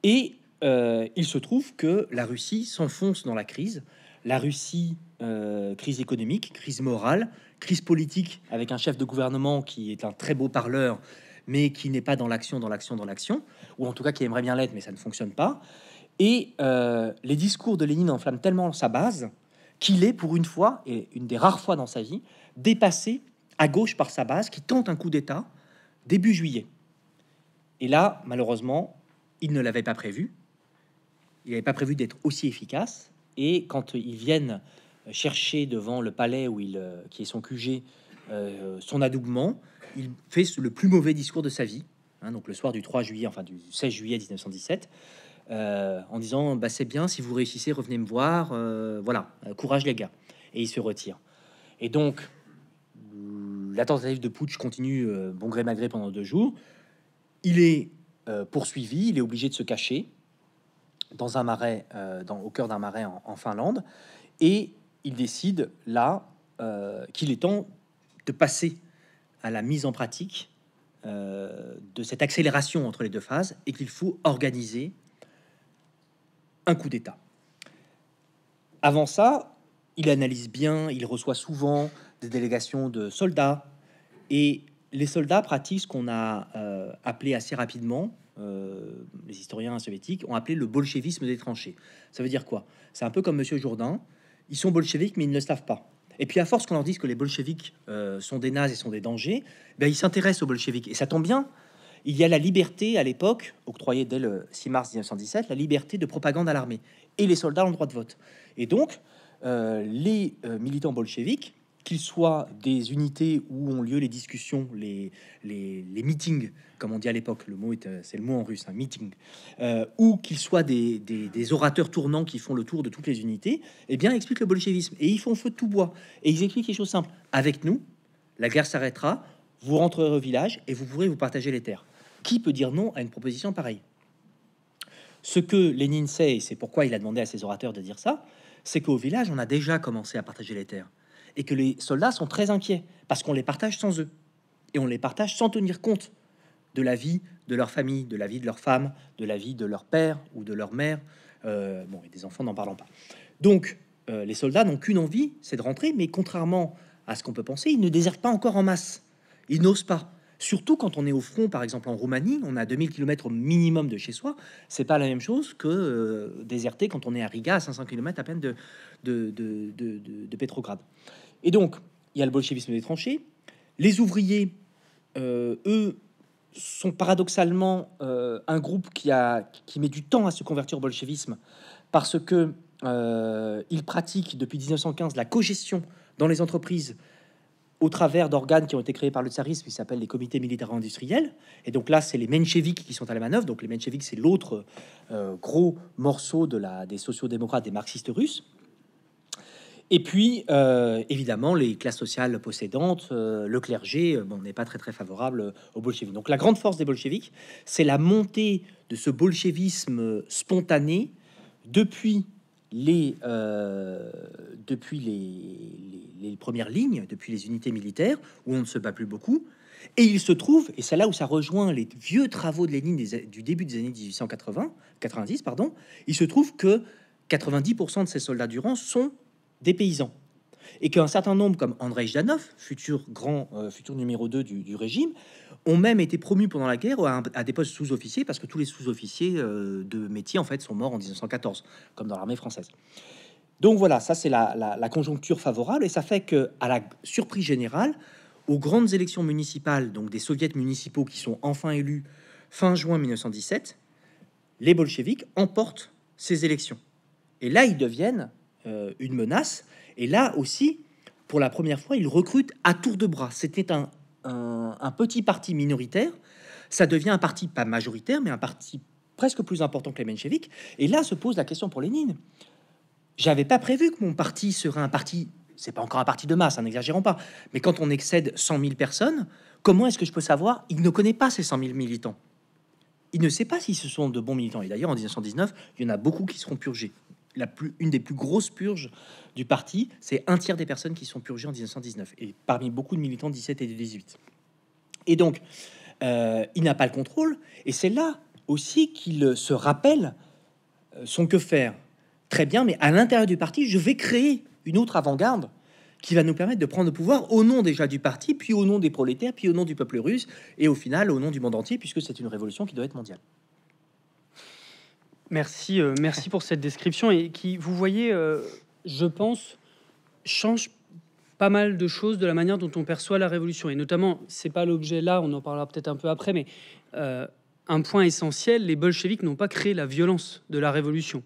Et euh, il se trouve que la Russie s'enfonce dans la crise. La Russie euh, crise économique, crise morale, crise politique, avec un chef de gouvernement qui est un très beau parleur, mais qui n'est pas dans l'action, dans l'action, dans l'action, ou en tout cas qui aimerait bien l'être, mais ça ne fonctionne pas. Et euh, les discours de Lénine enflamment tellement sa base qu'il est, pour une fois, et une des rares fois dans sa vie, dépassé à gauche par sa base qui tente un coup d'État début juillet. Et là, malheureusement, il ne l'avait pas prévu. Il n'avait pas prévu d'être aussi efficace. Et quand ils viennent chercher devant le palais où il, euh, qui est son QG euh, son adoubement. Il fait le plus mauvais discours de sa vie, hein, donc le soir du 3 juillet, enfin du 16 juillet 1917, euh, en disant bah, C'est bien, si vous réussissez, revenez me voir. voilà, courage les gars. Et il se retire. Et donc, mm, la tentative de putsch continue bon gré mal gré pendant deux jours. Il est poursuivi, il est obligé de se cacher dans un marais, dans, au cœur d'un marais en, en Finlande. Et il décide là euh, qu'il est temps de passer à la mise en pratique euh, de cette accélération entre les deux phases et qu'il faut organiser un coup d'État. Avant ça, il analyse bien, il reçoit souvent des délégations de soldats et les soldats pratiquent ce qu'on a euh, appelé assez rapidement, les historiens soviétiques ont appelé le bolchevisme des tranchées. Ça veut dire quoi C'est un peu comme Monsieur Jourdain ils sont bolcheviques, mais ils ne le savent pas. Et puis à force qu'on leur dise que les bolcheviques euh, sont des nazes et sont des dangers, ben, ils s'intéressent aux bolcheviques. Et ça tombe bien. Il y a la liberté à l'époque, octroyée dès le 6 mars 1917, la liberté de propagande à l'armée. Et les soldats ont le droit de vote. Et donc, euh, les euh, militants bolcheviques qu'ils soient des unités où ont lieu les discussions, les, les, meetings, comme on dit à l'époque, le mot euh, c'est le mot en russe, un meeting, euh, ou qu'ils soient des, orateurs tournants qui font le tour de toutes les unités, eh bien, explique le bolchevisme. Et ils font feu de tout bois. Et ils expliquent les choses simples. Avec nous, la guerre s'arrêtera, vous rentrerez au village et vous pourrez vous partager les terres. Qui peut dire non à une proposition pareille Ce que Lénine sait, et c'est pourquoi il a demandé à ses orateurs de dire ça, c'est qu'au village, on a déjà commencé à partager les terres et que les soldats sont très inquiets parce qu'on les partage sans eux et on les partage sans tenir compte de la vie de leur famille, de la vie de leur femme, de la vie de leur père ou de leur mère. Euh, bon, et des enfants n'en parlons pas. Donc, euh, les soldats n'ont qu'une envie, c'est de rentrer, mais contrairement à ce qu'on peut penser, ils ne désertent pas encore en masse. Ils n'osent pas. Surtout quand on est au front, par exemple en Roumanie, on a 2000 km minimum de chez soi. C'est pas la même chose que euh, déserter quand on est à Riga, à 500 km à peine de, de, de, de, de et donc, il y a le bolchevisme des tranchées. Les ouvriers, euh, eux, sont paradoxalement euh, un groupe qui, a, qui met du temps à se convertir au bolchevisme parce que euh, ils pratiquent depuis 1915 la cogestion dans les entreprises au travers d'organes qui ont été créés par le tsarisme qui s'appellent les comités militaires industriels. Et donc là, c'est les mencheviks qui sont à la manœuvre. Donc les mencheviks, c'est l'autre gros morceau de la, des sociodémocrates, des marxistes russes. Et puis, euh, évidemment, les classes sociales possédantes, euh, le clergé, euh, bon, n'est pas très très favorable aux bolcheviques. Donc la grande force des bolcheviks, c'est la montée de ce bolchevisme spontané depuis les, depuis les, premières lignes, depuis les unités militaires, où on ne se bat plus beaucoup. Et il se trouve, et c'est là où ça rejoint les vieux travaux de Lénine du début des années 1880, 90, pardon, il se trouve que 90% de ces soldats du sont des paysans. Et qu'un certain nombre, comme Andrei Janov, futur grand, euh, futur numéro 2 du, régime, ont même été promus pendant la guerre à, des postes sous-officiers, parce que tous les sous-officiers euh, de métier, en fait, sont morts en 1914, comme dans l'armée française. Donc voilà, ça c'est la, la, conjoncture favorable, et ça fait que, à la surprise générale, aux grandes élections municipales, donc des soviets municipaux qui sont enfin élus fin juin 1917, les bolcheviks emportent ces élections. Et là, ils deviennent euh, une menace. Et là aussi, pour la première fois, il recrute à tour de bras. C'était un, petit parti minoritaire. Ça devient un parti, pas majoritaire, mais un parti presque plus important que les mencheviks. Et là se pose la question pour Lénine. J'avais pas prévu que mon parti serait un parti c'est pas encore un parti de masse, hein, n'exagérons pas. Mais quand on excède 100 000 personnes, comment est-ce que je peux savoir Il ne connaît pas ces 100 000 militants. Il ne sait pas si ce sont de bons militants. Et d'ailleurs, en 1919, il y en a beaucoup qui seront purgés la plus, une des plus grosses purges du parti. C'est un tiers des personnes qui sont purgées en 1919, et parmi beaucoup de militants 17 et 18. Et donc, euh, il n'a pas le contrôle, et c'est là aussi qu'il se rappelle euh, son que faire. Très bien, mais à l'intérieur du parti, je vais créer une autre avant-garde qui va nous permettre de prendre le pouvoir au nom déjà du parti, puis au nom des prolétaires, puis au nom du peuple russe, et au final au nom du monde entier, puisque c'est une révolution qui doit être mondiale. Merci, euh, merci pour cette description et qui, vous voyez, euh, je pense, change pas mal de choses de la manière dont on perçoit la révolution. Et notamment, ce n'est pas l'objet là, on en parlera peut-être un peu après, mais euh, un point essentiel, les bolcheviks n'ont pas créé la violence de la révolution.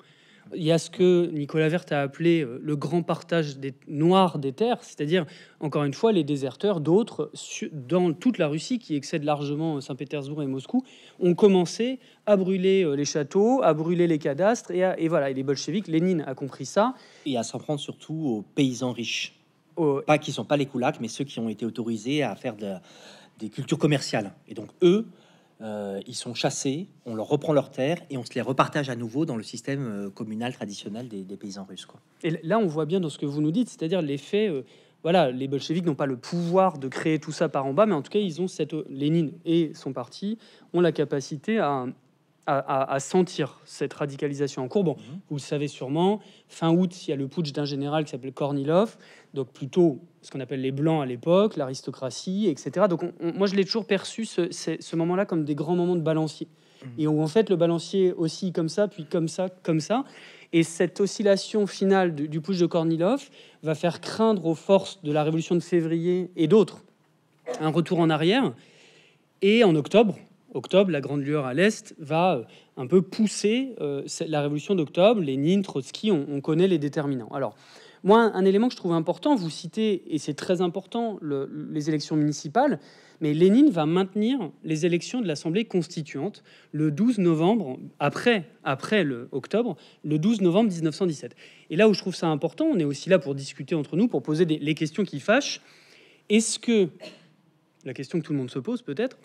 Il y a ce que Nicolas Vert a appelé euh, le grand partage des noirs des terres, c'est-à-dire, encore une fois, les déserteurs, d'autres, dans toute la Russie, qui excède largement euh, Saint-Pétersbourg et Moscou, ont commencé à brûler euh, les châteaux, à brûler les cadastres, et, voilà, et les bolcheviques, Lénine a compris ça. Et à s'en prendre surtout aux paysans riches. Pas qui sont pas les koulaks, mais ceux qui ont été autorisés à faire des cultures commerciales. Et donc, eux, euh, ils sont chassés, on leur reprend leurs terres et on se les repartage à nouveau dans le système euh, communal traditionnel des, paysans russes. Et là, on voit bien dans ce que vous nous dites, c'est-à-dire l'effet. faits... Euh, voilà, les bolcheviks n'ont pas le pouvoir de créer tout ça par en bas, mais en tout cas, ils ont cette Lénine et son parti ont la capacité à à, sentir cette radicalisation en cours. Bon, mhm. vous le savez sûrement, fin août, il y a le putsch d'un général qui s'appelle Kornilov, donc plutôt ce qu'on appelle les Blancs à l'époque, l'aristocratie, etc. Donc moi, je l'ai toujours perçu, ce, moment-là, comme des grands moments de balancier. Mhm. Et où en fait, le balancier aussi comme ça, puis comme ça, comme ça. Et cette oscillation finale du putsch de Kornilov va faire craindre aux forces de la révolution de février et d'autres un retour en arrière. Et en octobre, octobre, la grande lueur à l'Est va euh, un peu pousser euh, la révolution d'octobre, Lénine, Trotsky, on, connaît les déterminants. Alors, moi, un, élément que je trouve important, vous citez, et c'est très important, les élections municipales, mais Lénine va maintenir les élections de l'Assemblée constituante le 12 novembre, après, après le octobre, le 12 novembre 1917. Et là où je trouve ça important, on est aussi là pour discuter entre nous, pour poser des, les questions qui fâchent. Est-ce que, la question que tout le monde se pose peut-être,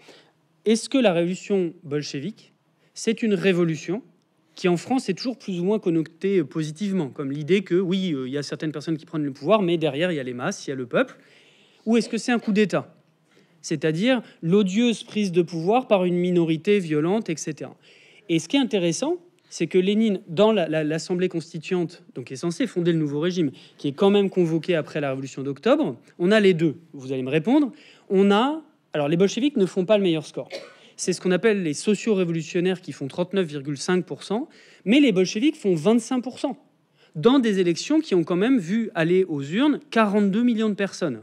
est-ce que la révolution bolchevique, c'est une révolution qui en France est toujours plus ou moins connotée euh, positivement, comme l'idée que oui, euh, il y a certaines personnes qui prennent le pouvoir, mais derrière il y a les masses, il y a le peuple, ou est-ce que c'est un coup d'État C'est-à-dire l'odieuse prise de pouvoir par une minorité violente, etc. Et ce qui est intéressant, c'est que Lénine, dans l'Assemblée constituante, donc qui est censée fonder le nouveau régime, qui est quand même convoqué après la Révolution d'octobre, on a les deux. Vous allez me répondre. On a alors, les bolcheviks ne font pas le meilleur score. C'est ce qu'on appelle les sociaux révolutionnaires qui font 39,5%, mais les bolcheviks font 25%, dans des élections qui ont quand même vu aller aux urnes 42 millions de personnes.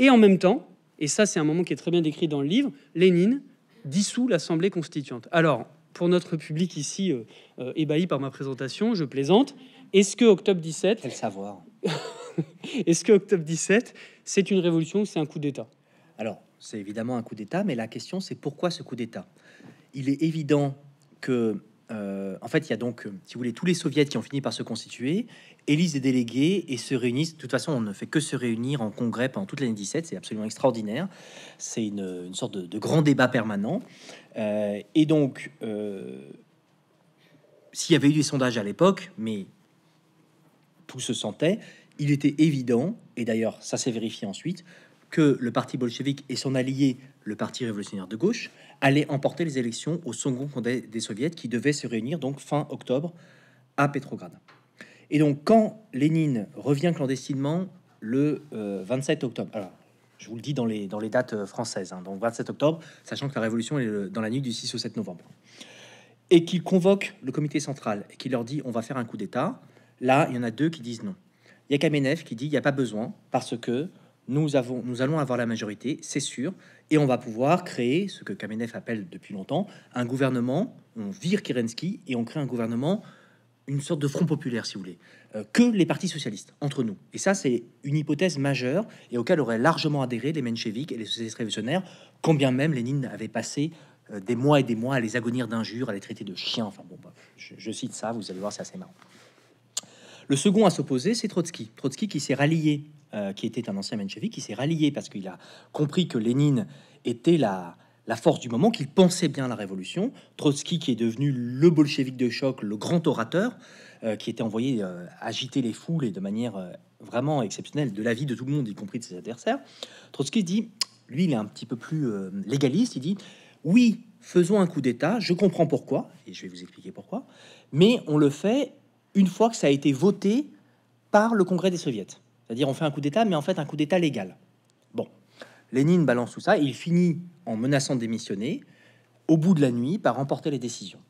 Et en même temps, et ça c'est un moment qui est très bien décrit dans le livre, Lénine dissout l'Assemblée constituante. Alors, pour notre public ici euh, euh, ébahi par ma présentation, je plaisante, est-ce que octobre 17... Quel savoir (laughs) Est-ce que octobre 17, c'est une révolution ou c'est un coup d'État Alors, c'est évidemment un coup d'État, mais la question c'est pourquoi ce coup d'État Il est évident que, euh, en fait, il y a donc, si vous voulez, tous les soviets qui ont fini par se constituer, élisent des délégués et se réunissent. De toute façon, on ne fait que se réunir en congrès pendant toute l'année 17, c'est absolument extraordinaire. C'est une, sorte de, grand débat permanent. Euh, et donc, euh, s'il y avait eu des sondages à l'époque, mais tout se sentait, il était évident, et d'ailleurs ça s'est vérifié ensuite, que le parti bolchevique et son allié, le parti révolutionnaire de gauche, allaient emporter les élections au second congrès des soviets qui devait se réunir donc fin octobre à Pétrograd. Et donc quand Lénine revient clandestinement le 27 euh, octobre, je vous le dis dans les, dans les dates euh, françaises, hein, donc 27 octobre, sachant que la révolution est dans la nuit du 6 au 7 novembre, et qu'il convoque le comité central et qu'il leur dit on va faire un coup d'État, là il y en a deux qui disent non. Il y a Kamenev qui dit il n'y a pas besoin parce que nous, avons, nous allons avoir la majorité, c'est sûr, et on va pouvoir créer ce que Kamenev appelle depuis longtemps un gouvernement. On vire Kerensky et on crée un gouvernement, une sorte de front populaire, si vous voulez, euh, que les partis socialistes entre nous. Et ça, c'est une hypothèse majeure et auquel auraient largement adhéré les mencheviks et les socialistes révolutionnaires, quand bien même Lénine avait passé euh, des mois et des mois à les agonir d'injures, à les traiter de chiens. Enfin bon, bah, je, je cite ça, vous allez voir, c'est assez marrant. Le second à s'opposer, c'est Trotsky. Trotsky qui s'est rallié euh, qui était un ancien menchevique, qui s'est rallié parce qu'il a compris que Lénine était la, force du moment, qu'il pensait bien la révolution. Trotsky, qui est devenu le bolchevique de choc, le grand orateur, euh, qui était envoyé euh, agiter les foules et de manière vraiment exceptionnelle, de la vie de tout le monde, y compris de ses adversaires. Trotsky dit, lui, il est un petit peu plus légaliste, il dit, oui, faisons un coup d'État, je comprends pourquoi, et je vais vous expliquer pourquoi, mais on le fait une fois que ça a été voté par le Congrès des Soviets. C'est-à-dire on fait un coup d'État, mais en fait un coup d'État légal. Bon, Lénine balance tout ça il finit en menaçant de démissionner au bout de la nuit par remporter les décisions.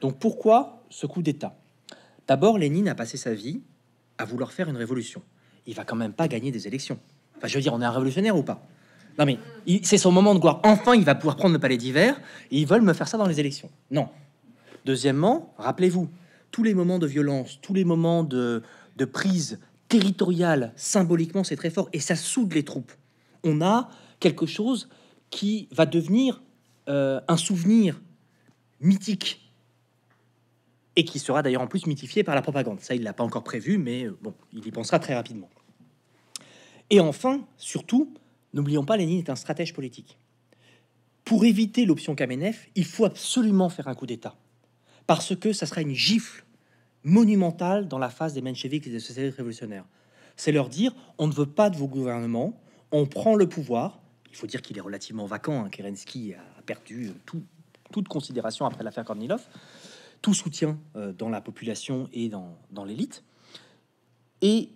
Donc pourquoi ce coup d'État D'abord, Lénine a passé sa vie à vouloir faire une révolution. Il va quand même pas gagner des élections. Enfin, je veux dire, on est un révolutionnaire ou pas Non, mais c'est son moment de gloire. Enfin, il va pouvoir prendre le palais d'hiver ils veulent me faire ça dans les élections. Non. Deuxièmement, rappelez-vous, tous les moments de violence, tous les moments de, de prise territorial, symboliquement, c'est très fort, et ça soude les troupes. On a quelque chose qui va devenir euh, un souvenir mythique, et qui sera d'ailleurs en plus mythifié par la propagande. Ça, il l'a pas encore prévu, mais euh, bon, il y pensera très rapidement. Et enfin, surtout, n'oublions pas, Lénine est un stratège politique. Pour éviter l'option Kamenev, il faut absolument faire un coup d'État, parce que ça sera une gifle monumentale dans la phase des mencheviks et des socialistes révolutionnaires. C'est leur dire on ne veut pas de vos gouvernements, on prend le pouvoir. Il faut dire qu'il est relativement vacant. Hein, Kerensky a perdu euh, tout, toute considération après l'affaire Kornilov, tout soutien euh, dans la population et dans, dans l'élite. Et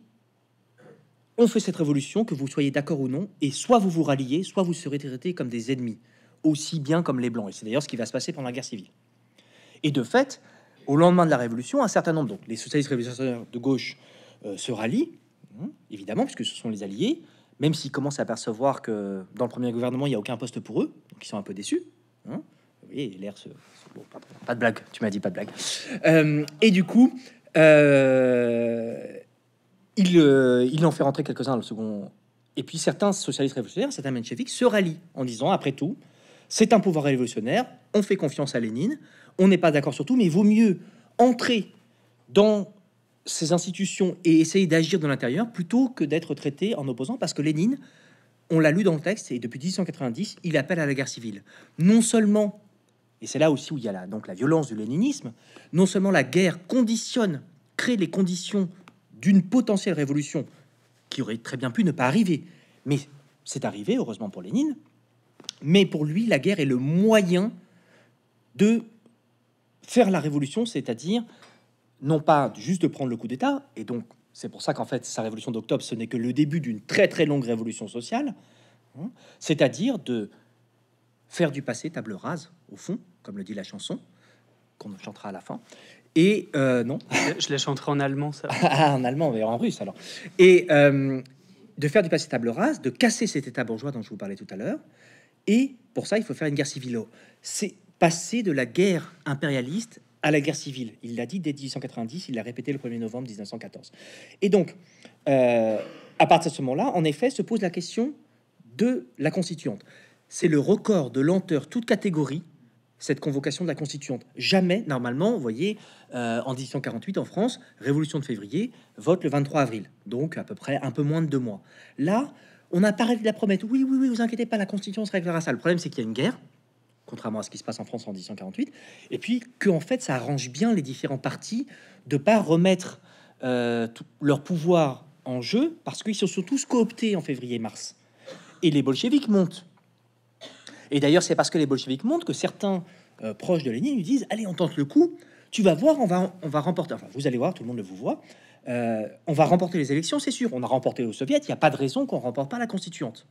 on fait cette révolution, que vous soyez d'accord ou non, et soit vous vous ralliez, soit vous serez traités comme des ennemis, aussi bien comme les Blancs. Et c'est d'ailleurs ce qui va se passer pendant la guerre civile. Et de fait, au lendemain de la Révolution, un certain nombre, donc les socialistes révolutionnaires de gauche euh, se rallient, hein, évidemment, puisque ce sont les alliés, même s'ils commencent à percevoir que dans le premier gouvernement, il n'y a aucun poste pour eux, donc ils sont un peu déçus. Hein. l'air se... pas de blague, tu m'as dit pas de blague. Euh, et du coup, euh, il, en fait rentrer quelques-uns le second. Et puis certains socialistes révolutionnaires, certains mencheviks se rallient en disant, après tout, c'est un pouvoir révolutionnaire, on fait confiance à Lénine, on n'est pas d'accord sur tout, mais il vaut mieux entrer dans ces institutions et essayer d'agir de l'intérieur plutôt que d'être traité en opposant, parce que Lénine, on l'a lu dans le texte, et depuis 1890, il appelle à la guerre civile. Non seulement, et c'est là aussi où il y a la, donc la violence du léninisme, non seulement la guerre conditionne, crée les conditions d'une potentielle révolution qui aurait très bien pu ne pas arriver, mais c'est arrivé, heureusement pour Lénine, mais pour lui, la guerre est le moyen de faire la révolution, c'est-à-dire non pas juste de prendre le coup d'État, et donc c'est pour ça qu'en fait sa révolution d'octobre, ce n'est que le début d'une très très longue révolution sociale, hein, c'est-à-dire de faire du passé table rase, au fond, comme le dit la chanson, qu'on chantera à la fin. Et euh, non. Je la chanterai en allemand, ça. (laughs) Ah, en allemand, mais en russe alors. Et euh, de faire du passé table rase, de casser cet état bourgeois dont je vous parlais tout à l'heure. Et pour ça, il faut faire une guerre civile. C'est passer de la guerre impérialiste à la guerre civile. Il l'a dit dès 1890, il l'a répété le 1er novembre 1914. Et donc, euh, à partir de ce moment-là, en effet, se pose la question de la constituante. C'est le record de lenteur toute catégorie, cette convocation de la constituante. Jamais, normalement, vous voyez, euh, en 1848 en France, révolution de février, vote le 23 avril, donc à peu près un peu moins de deux mois. Là, on a parlé de la promesse, oui, oui, oui, vous inquiétez pas, la constituante se réglera ça. Le problème, c'est qu'il y a une guerre, contrairement à ce qui se passe en France en 1848, et puis que en fait ça arrange bien les différents partis de pas remettre euh, leur pouvoir en jeu parce qu'ils sont tous cooptés en février-mars. Et les bolcheviks montent. Et d'ailleurs, c'est parce que les bolcheviks montent que certains euh, proches de Lénine lui disent Allez, on tente le coup, tu vas voir, on va, on va remporter. Enfin, vous allez voir, tout le monde le vous voit. Euh, on va remporter les élections, c'est sûr. On a remporté aux soviets, il n'y a pas de raison qu'on remporte pas la constituante.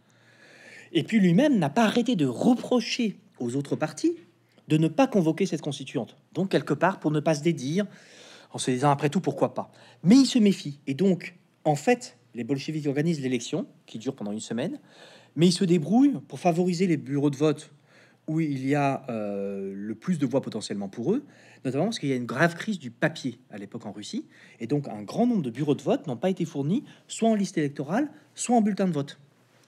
Et puis lui-même n'a pas arrêté de reprocher aux autres partis de ne pas convoquer cette constituante. Donc, quelque part, pour ne pas se dédire, en se disant après tout, pourquoi pas. Mais il se méfie. Et donc, en fait, les bolcheviks organisent l'élection, qui dure pendant une semaine, mais ils se débrouillent pour favoriser les bureaux de vote où il y a euh, le plus de voix potentiellement pour eux, notamment parce qu'il y a une grave crise du papier à l'époque en Russie, et donc un grand nombre de bureaux de vote n'ont pas été fournis, soit en liste électorale, soit en bulletin de vote.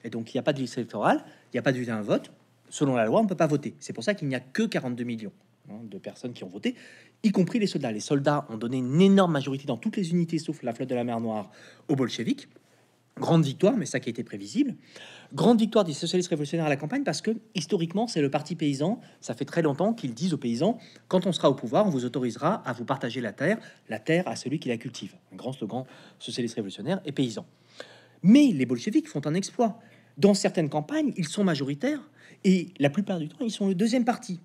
Et donc il n'y a pas de liste électorale, il n'y a pas de bulletin de vote, selon la loi, on ne peut pas voter. C'est pour ça qu'il n'y a que 42 millions hein, de personnes qui ont voté, y compris les soldats. Les soldats ont donné une énorme majorité dans toutes les unités, sauf la flotte de la mer Noire, aux bolcheviques. Grande victoire, mais ça qui été prévisible. Grande victoire des socialistes révolutionnaires à la campagne parce que historiquement, c'est le parti paysan. Ça fait très longtemps qu'ils disent aux paysans quand on sera au pouvoir, on vous autorisera à vous partager la terre, la terre à celui qui la cultive. grand slogan socialiste révolutionnaire et paysan. Mais les bolcheviks font un exploit. Dans certaines campagnes, ils sont majoritaires et la plupart du temps, ils sont le deuxième parti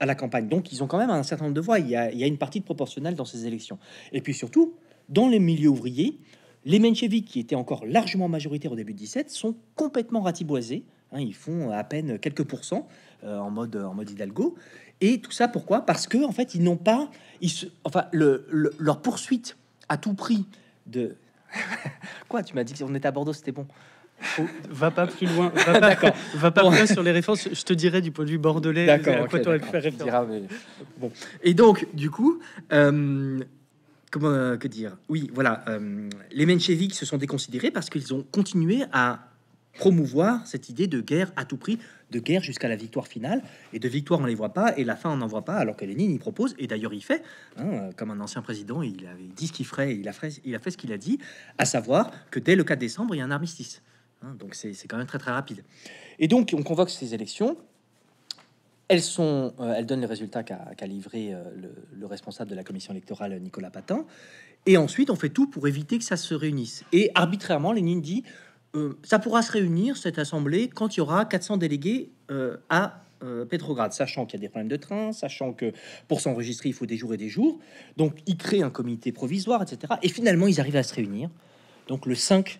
à la campagne. Donc, ils ont quand même un certain nombre de voix. Il y a, une partie de proportionnelle dans ces élections. Et puis surtout, dans les milieux ouvriers, les mencheviks, qui étaient encore largement majoritaires au début de 17, sont complètement ratiboisés. Hein, ils font à peine quelques pourcents euh, en mode en mode Hidalgo. Et tout ça pourquoi Parce que en fait, ils n'ont pas, enfin, leur poursuite à tout prix de (laughs) quoi Tu m'as dit qu'on était à Bordeaux, c'était bon va pas plus loin, va (laughs) pas, va pas plus loin sur les références. Je te dirais du point de vue bordelais d'accord quoi tu Bon. Et donc, du coup, euh, comment euh, que dire Oui, voilà, euh, les mencheviks se sont déconsidérés parce qu'ils ont continué à promouvoir cette idée de guerre à tout prix, de guerre jusqu'à la victoire finale. Et de victoire, on les voit pas, et la fin, on n'en voit pas, alors que Lénine y propose, et d'ailleurs il fait, hein, comme un ancien président, il avait dit ce qu'il ferait, il a il a fait ce qu'il a dit, à savoir que dès le 4 décembre, il y a un armistice. Hein, donc c'est quand même très très rapide. Et donc on convoque ces élections. Elles, sont, euh, elles donnent les résultats qu'a livré euh, le, responsable de la commission électorale, Nicolas Patin. Et ensuite, on fait tout pour éviter que ça se réunisse. Et arbitrairement, Lénine dit, euh, ça pourra se réunir, cette assemblée, quand il y aura 400 délégués à Pétrograd, sachant qu'il y a des problèmes de train, sachant que pour s'enregistrer, il faut des jours et des jours. Donc, il crée un comité provisoire, etc. Et finalement, ils arrivent à se réunir. Donc, le 5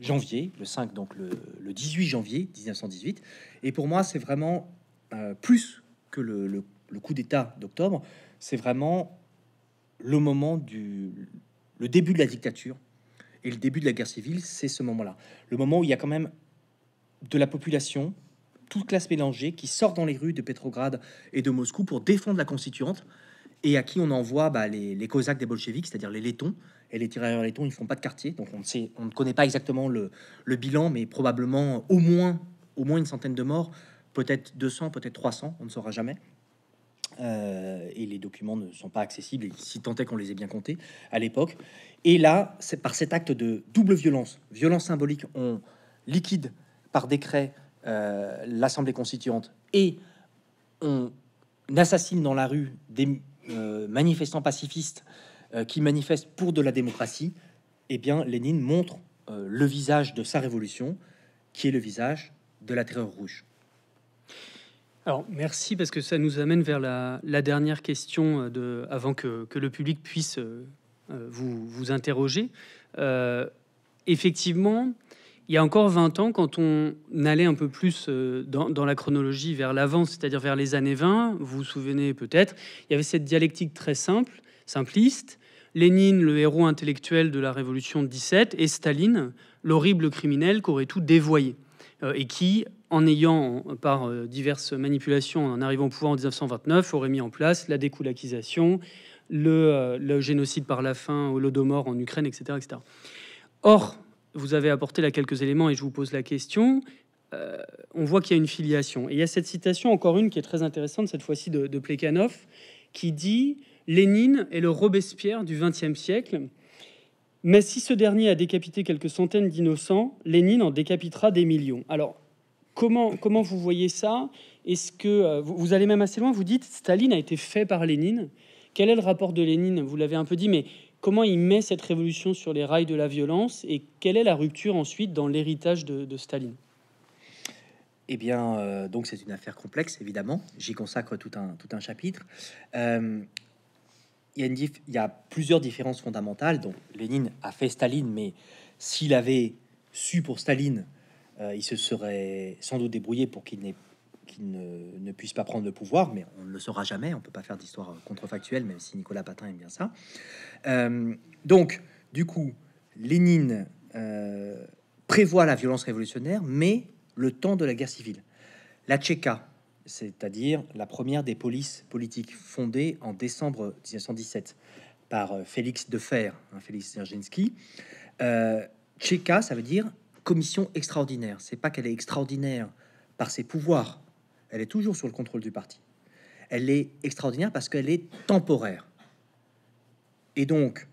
janvier, le 5, donc le, 18 janvier 1918. Et pour moi, c'est vraiment euh, plus que le, coup d'État d'octobre, c'est vraiment le moment du le début de la dictature et le début de la guerre civile, c'est ce moment-là. Le moment où il y a quand même de la population, toute classe mélangée, qui sort dans les rues de Pétrograd et de Moscou pour défendre la constituante et à qui on envoie bah, les, les cosaques des bolcheviks, c'est-à-dire les lettons, et les tirailleurs laitons, ils font pas de quartier. Donc on ne, sait, on ne connaît pas exactement le, bilan, mais probablement au moins, au moins une centaine de morts, peut-être 200, peut-être 300, on ne saura jamais. Euh, et les documents ne sont pas accessibles, si tant est qu'on les ait bien comptés à l'époque. Et là, c'est par cet acte de double violence, violence symbolique, on liquide par décret euh, l'Assemblée constituante et on assassine dans la rue des euh, manifestants pacifistes euh, qui manifeste pour de la démocratie, eh bien, Lénine montre euh, le visage de sa révolution, qui est le visage de la terreur rouge. Alors merci parce que ça nous amène vers la, dernière question euh, de, avant que, que, le public puisse vous, vous interroger. effectivement, il y a encore 20 ans, quand on allait un peu plus dans, dans la chronologie vers l'avant, c'est-à-dire vers les années 20, vous vous souvenez peut-être, il y avait cette dialectique très simple, simpliste, Lénine, le héros intellectuel de la Révolution de 17, et Staline, l'horrible criminel qui aurait tout dévoyé, euh, et qui, en ayant, par euh, diverses manipulations, en arrivant au pouvoir en 1929, aurait mis en place la découlakisation, euh, le, génocide par la faim, l'odomor en Ukraine, etc., etc. Or, vous avez apporté là quelques éléments et je vous pose la question. on voit qu'il y a une filiation. Et il y a cette citation, encore une, qui est très intéressante, cette fois-ci de Plekhanov, qui dit Lénine est le Robespierre du XXe siècle. Mais si ce dernier a décapité quelques centaines d'innocents, Lénine en décapitera des millions. Alors, comment, comment vous voyez ça Est-ce que euh, vous, allez même assez loin Vous dites Staline a été fait par Lénine. Quel est le rapport de Lénine Vous l'avez un peu dit, mais comment il met cette révolution sur les rails de la violence et quelle est la rupture ensuite dans l'héritage de, Staline eh bien, euh, donc c'est une affaire complexe, évidemment. J'y consacre tout un, tout un chapitre. Euh, il y, a plusieurs différences fondamentales. Donc, Lénine a fait Staline, mais s'il avait su pour Staline, euh, il se serait sans doute débrouillé pour qu'il ne, puisse pas prendre le pouvoir, mais on ne le saura jamais, on peut pas faire d'histoire contrefactuelle, même si Nicolas Patin aime bien ça. Euh, donc, du coup, Lénine euh, prévoit la violence révolutionnaire, mais le temps de la guerre civile. La Tchéka, c'est-à-dire la première des polices politiques fondées en décembre 1917 par euh, Félix Defer, fer hein, Félix Zerzhinsky. Euh, ça veut dire commission extraordinaire. C'est pas qu'elle est extraordinaire par ses pouvoirs, elle est toujours sous le contrôle du parti. Elle est extraordinaire parce qu'elle est temporaire. Et donc,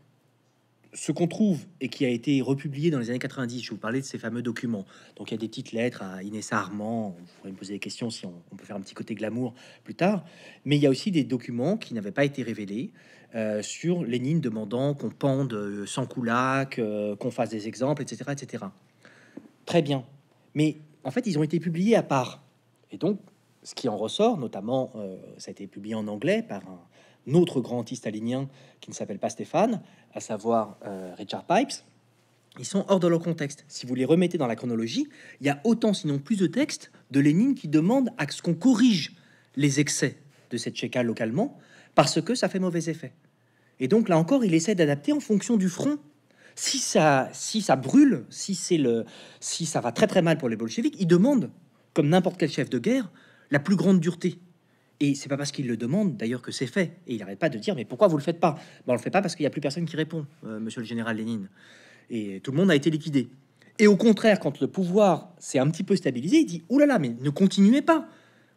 ce qu'on trouve et qui a été republié dans les années 90, je vous parlais de ces fameux documents. Donc il y a des petites lettres à Inès Armand, On pourrait me poser des questions si on, peut faire un petit côté glamour plus tard, mais il y a aussi des documents qui n'avaient pas été révélés euh, sur Lénine demandant qu'on pende euh, sans coulac, euh, qu'on fasse des exemples, etc., etc. Très bien. Mais en fait, ils ont été publiés à part. Et donc, ce qui en ressort, notamment, ça a été publié en anglais par un, notre grand anti qui ne s'appelle pas Stéphane, à savoir euh, Richard Pipes, ils sont hors de leur contexte. Si vous les remettez dans la chronologie, il y a autant, sinon plus de textes de Lénine qui demandent à ce qu'on corrige les excès de cette Tchéka localement, parce que ça fait mauvais effet. Et donc là encore, il essaie d'adapter en fonction du front. Si ça, si ça brûle, si, c'est le, si ça va très très mal pour les bolcheviks, il demande, comme n'importe quel chef de guerre, la plus grande dureté. Et c'est pas parce qu'il le demande d'ailleurs que c'est fait. Et il n'arrête pas de dire mais pourquoi vous le faites pas ben, On le fait pas parce qu'il n'y a plus personne qui répond, euh, monsieur le général Lénine. Et tout le monde a été liquidé. Et au contraire, quand le pouvoir s'est un petit peu stabilisé, il dit oulala, là là, mais ne continuez pas.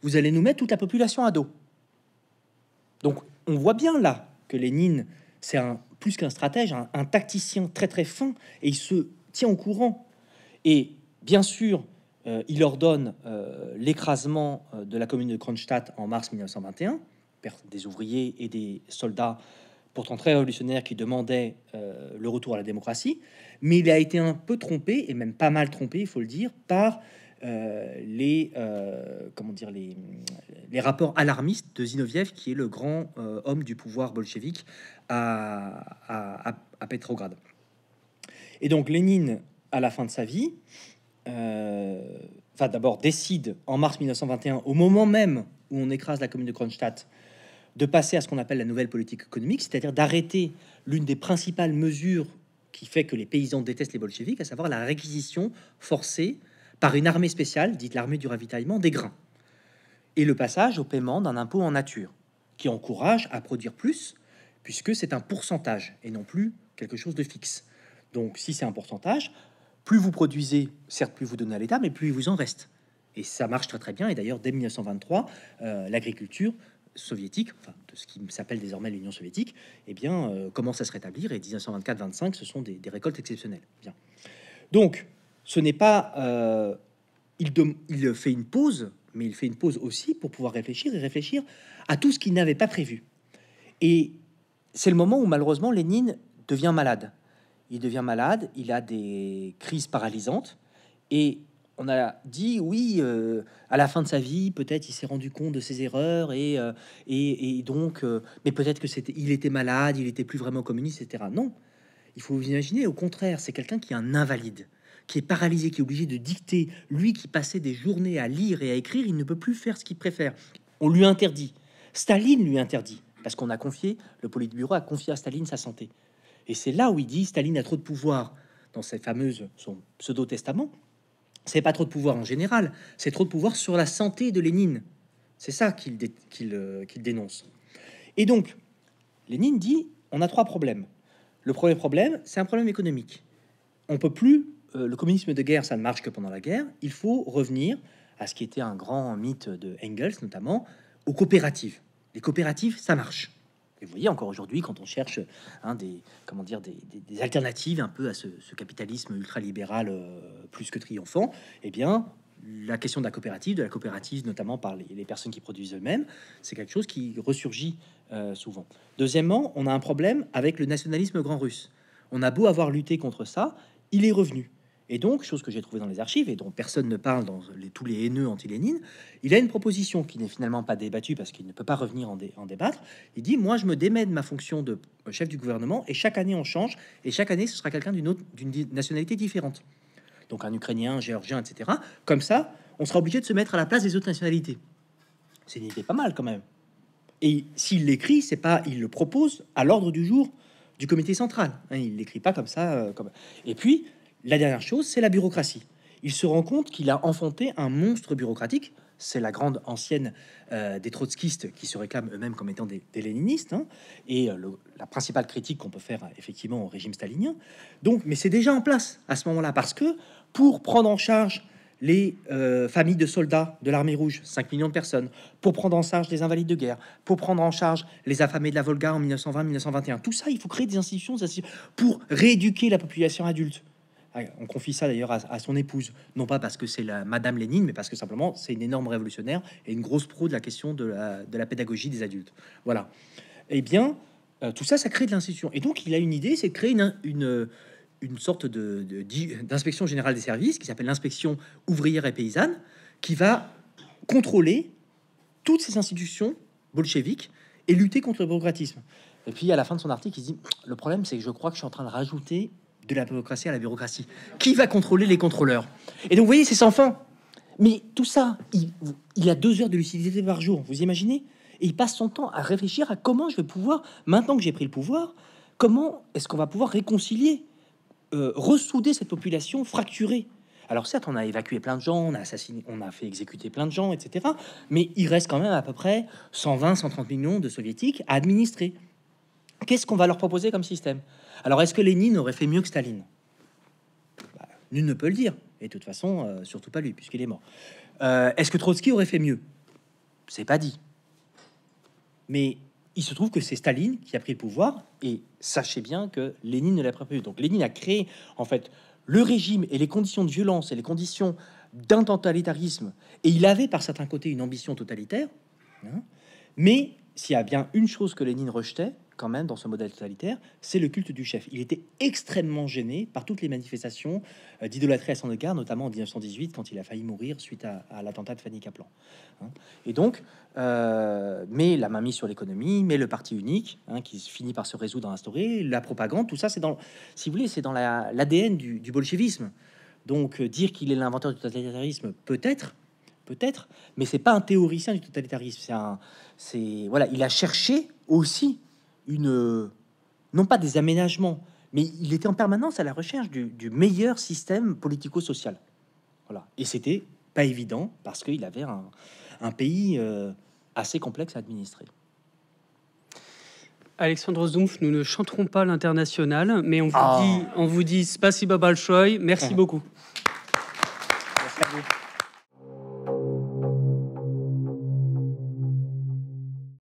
Vous allez nous mettre toute la population à dos. Donc on voit bien là que Lénine, c'est un plus qu'un stratège, un, tacticien très très fin, et il se tient au courant. Et bien sûr, euh, il ordonne euh, l'écrasement euh, de la commune de Kronstadt en mars 1921, des ouvriers et des soldats pourtant très révolutionnaires qui demandaient le retour à la démocratie, mais il a été un peu trompé, et même pas mal trompé, il faut le dire, par les, comment dire, les, rapports alarmistes de Zinoviev, qui est le grand homme du pouvoir bolchevique à, à Petrograd. Et donc Lénine, à la fin de sa vie, euh, enfin d'abord décide en mars 1921, au moment même où on écrase la commune de Kronstadt, de passer à ce qu'on appelle la nouvelle politique économique, c'est-à-dire d'arrêter l'une des principales mesures qui fait que les paysans détestent les bolcheviks, à savoir la réquisition forcée par une armée spéciale, dite l'armée du ravitaillement, des grains, et le passage au paiement d'un impôt en nature, qui encourage à produire plus, puisque c'est un pourcentage et non plus quelque chose de fixe. Donc si c'est un pourcentage, plus vous produisez, certes, plus vous donnez à l'État, mais plus il vous en reste. Et ça marche très très bien. Et d'ailleurs, dès 1923, euh, l'agriculture soviétique, enfin, de ce qui s'appelle désormais l'Union soviétique, eh bien, euh, commence à se rétablir. Et 1924-25, ce sont des, récoltes exceptionnelles. Bien. Donc, ce n'est pas... Euh, il, il fait une pause, mais il fait une pause aussi pour pouvoir réfléchir et réfléchir à tout ce qu'il n'avait pas prévu. Et c'est le moment où malheureusement Lénine devient malade il devient malade, il a des crises paralysantes, et on a dit oui, euh, à la fin de sa vie, peut-être il s'est rendu compte de ses erreurs, et, euh, et, donc, euh, mais peut-être que c'était, il était malade, il était plus vraiment communiste, etc. Non, il faut vous imaginer, au contraire, c'est quelqu'un qui est un invalide, qui est paralysé, qui est obligé de dicter. Lui qui passait des journées à lire et à écrire, il ne peut plus faire ce qu'il préfère. On lui interdit. Staline lui interdit, parce qu'on a confié, le Politburo a confié à Staline sa santé. Et c'est là où il dit Staline a trop de pouvoir dans ses fameuses son pseudo-testament. C'est pas trop de pouvoir en général, c'est trop de pouvoir sur la santé de Lénine. C'est ça qu'il euh, dénonce. Et donc, Lénine dit on a trois problèmes. Le premier problème, c'est un problème économique. On peut plus euh, le communisme de guerre, ça ne marche que pendant la guerre. Il faut revenir à ce qui était un grand mythe de Engels, notamment aux coopératives. Les coopératives, ça marche vous voyez encore aujourd'hui, quand on cherche un hein, des, comment dire, des, alternatives un peu à ce, capitalisme ultralibéral euh, plus que triomphant, eh bien, la question de la coopérative, de la coopérative notamment par les, personnes qui produisent eux-mêmes, c'est quelque chose qui ressurgit euh, souvent. Deuxièmement, on a un problème avec le nationalisme grand russe. On a beau avoir lutté contre ça, il est revenu. Et donc, chose que j'ai trouvée dans les archives et dont personne ne parle dans tous les haineux anti-Lénine, il a une proposition qui n'est finalement pas débattue parce qu'il ne peut pas revenir en, débattre. Il dit Moi, je me démène ma fonction de chef du gouvernement et chaque année on change et chaque année ce sera quelqu'un d'une autre, d'une nationalité différente. Donc, un Ukrainien, un Géorgien, etc. Comme ça, on sera obligé de se mettre à la place des autres nationalités. C'est une idée pas mal quand même. Et s'il l'écrit, c'est pas il le propose à l'ordre du jour du comité central. Hein, il l'écrit pas comme ça. Euh, comme... Et puis, la dernière chose, c'est la bureaucratie. Il se rend compte qu'il a enfanté un monstre bureaucratique. C'est la grande ancienne euh, des trotskistes qui se réclament eux-mêmes comme étant des, léninistes, hein. et euh, la principale critique qu'on peut faire euh, effectivement au régime stalinien. Donc, mais c'est déjà en place à ce moment-là, parce que pour prendre en charge les familles de soldats de l'armée rouge, 5 millions de personnes, pour prendre en charge les invalides de guerre, pour prendre en charge les affamés de la Volga en 1920-1921. Tout ça, il faut créer des institutions, des institutions pour rééduquer la population adulte. Ah, on confie ça d'ailleurs à, son épouse, non pas parce que c'est la Madame Lénine, mais parce que simplement c'est une énorme révolutionnaire et une grosse pro de la question de la, pédagogie des adultes. Voilà. Eh bien, euh, tout ça, ça crée de l'institution. Et donc, il a une idée, c'est de créer une, une, sorte de, d'inspection générale des services qui s'appelle l'inspection ouvrière et paysanne, qui va contrôler toutes ces institutions bolcheviques et lutter contre le bureaucratisme. Et puis, à la fin de son article, il dit, le problème, c'est que je crois que je suis en train de rajouter de la bureaucratie à la bureaucratie. Qui va contrôler les contrôleurs Et donc, vous voyez, c'est sans fin. Mais tout ça, il, a deux heures de lucidité par jour, vous imaginez Et il passe son temps à réfléchir à comment je vais pouvoir, maintenant que j'ai pris le pouvoir, comment est-ce qu'on va pouvoir réconcilier, euh, ressouder cette population fracturée alors certes, on a évacué plein de gens, on a assassiné, on a fait exécuter plein de gens, etc. Mais il reste quand même à peu près 120, 130 millions de soviétiques à administrer. Qu'est-ce qu'on va leur proposer comme système alors, est-ce que Lénine aurait fait mieux que Staline bah, Nul ne peut le dire. Et de toute façon, euh, surtout pas lui, puisqu'il est mort. Euh, est-ce que Trotsky aurait fait mieux C'est pas dit. Mais il se trouve que c'est Staline qui a pris le pouvoir, et sachez bien que Lénine ne l'a pas pris. Donc Lénine a créé, en fait, le régime et les conditions de violence et les conditions d'un totalitarisme. Et il avait par certains côtés une ambition totalitaire. Hein. mais s'il y a bien une chose que Lénine rejetait, quand même dans ce modèle totalitaire, c'est le culte du chef. Il était extrêmement gêné par toutes les manifestations euh, d'idolâtrie à son égard, notamment en 1918 quand il a failli mourir suite à, l'attentat de Fanny Kaplan. Hein. Et donc, euh, mais la mainmise sur l'économie, mais le parti unique hein, qui finit par se résoudre à instaurer, la propagande, tout ça, c'est dans, si vous voulez, c'est dans l'ADN du, du bolchevisme. Donc euh, dire qu'il est l'inventeur du totalitarisme, peut-être, peut-être, mais c'est pas un théoricien du totalitarisme. C'est un, c'est voilà, il a cherché aussi non pas des aménagements, mais il était en permanence à la recherche du, meilleur système politico-social. Voilà. Et c'était pas évident parce qu'il avait un, pays euh, assez complexe à administrer. Alexandre Zoumf, nous ne chanterons pas l'international, mais on vous, ah. dit, on vous dit Balchoy, Merci mmh. beaucoup.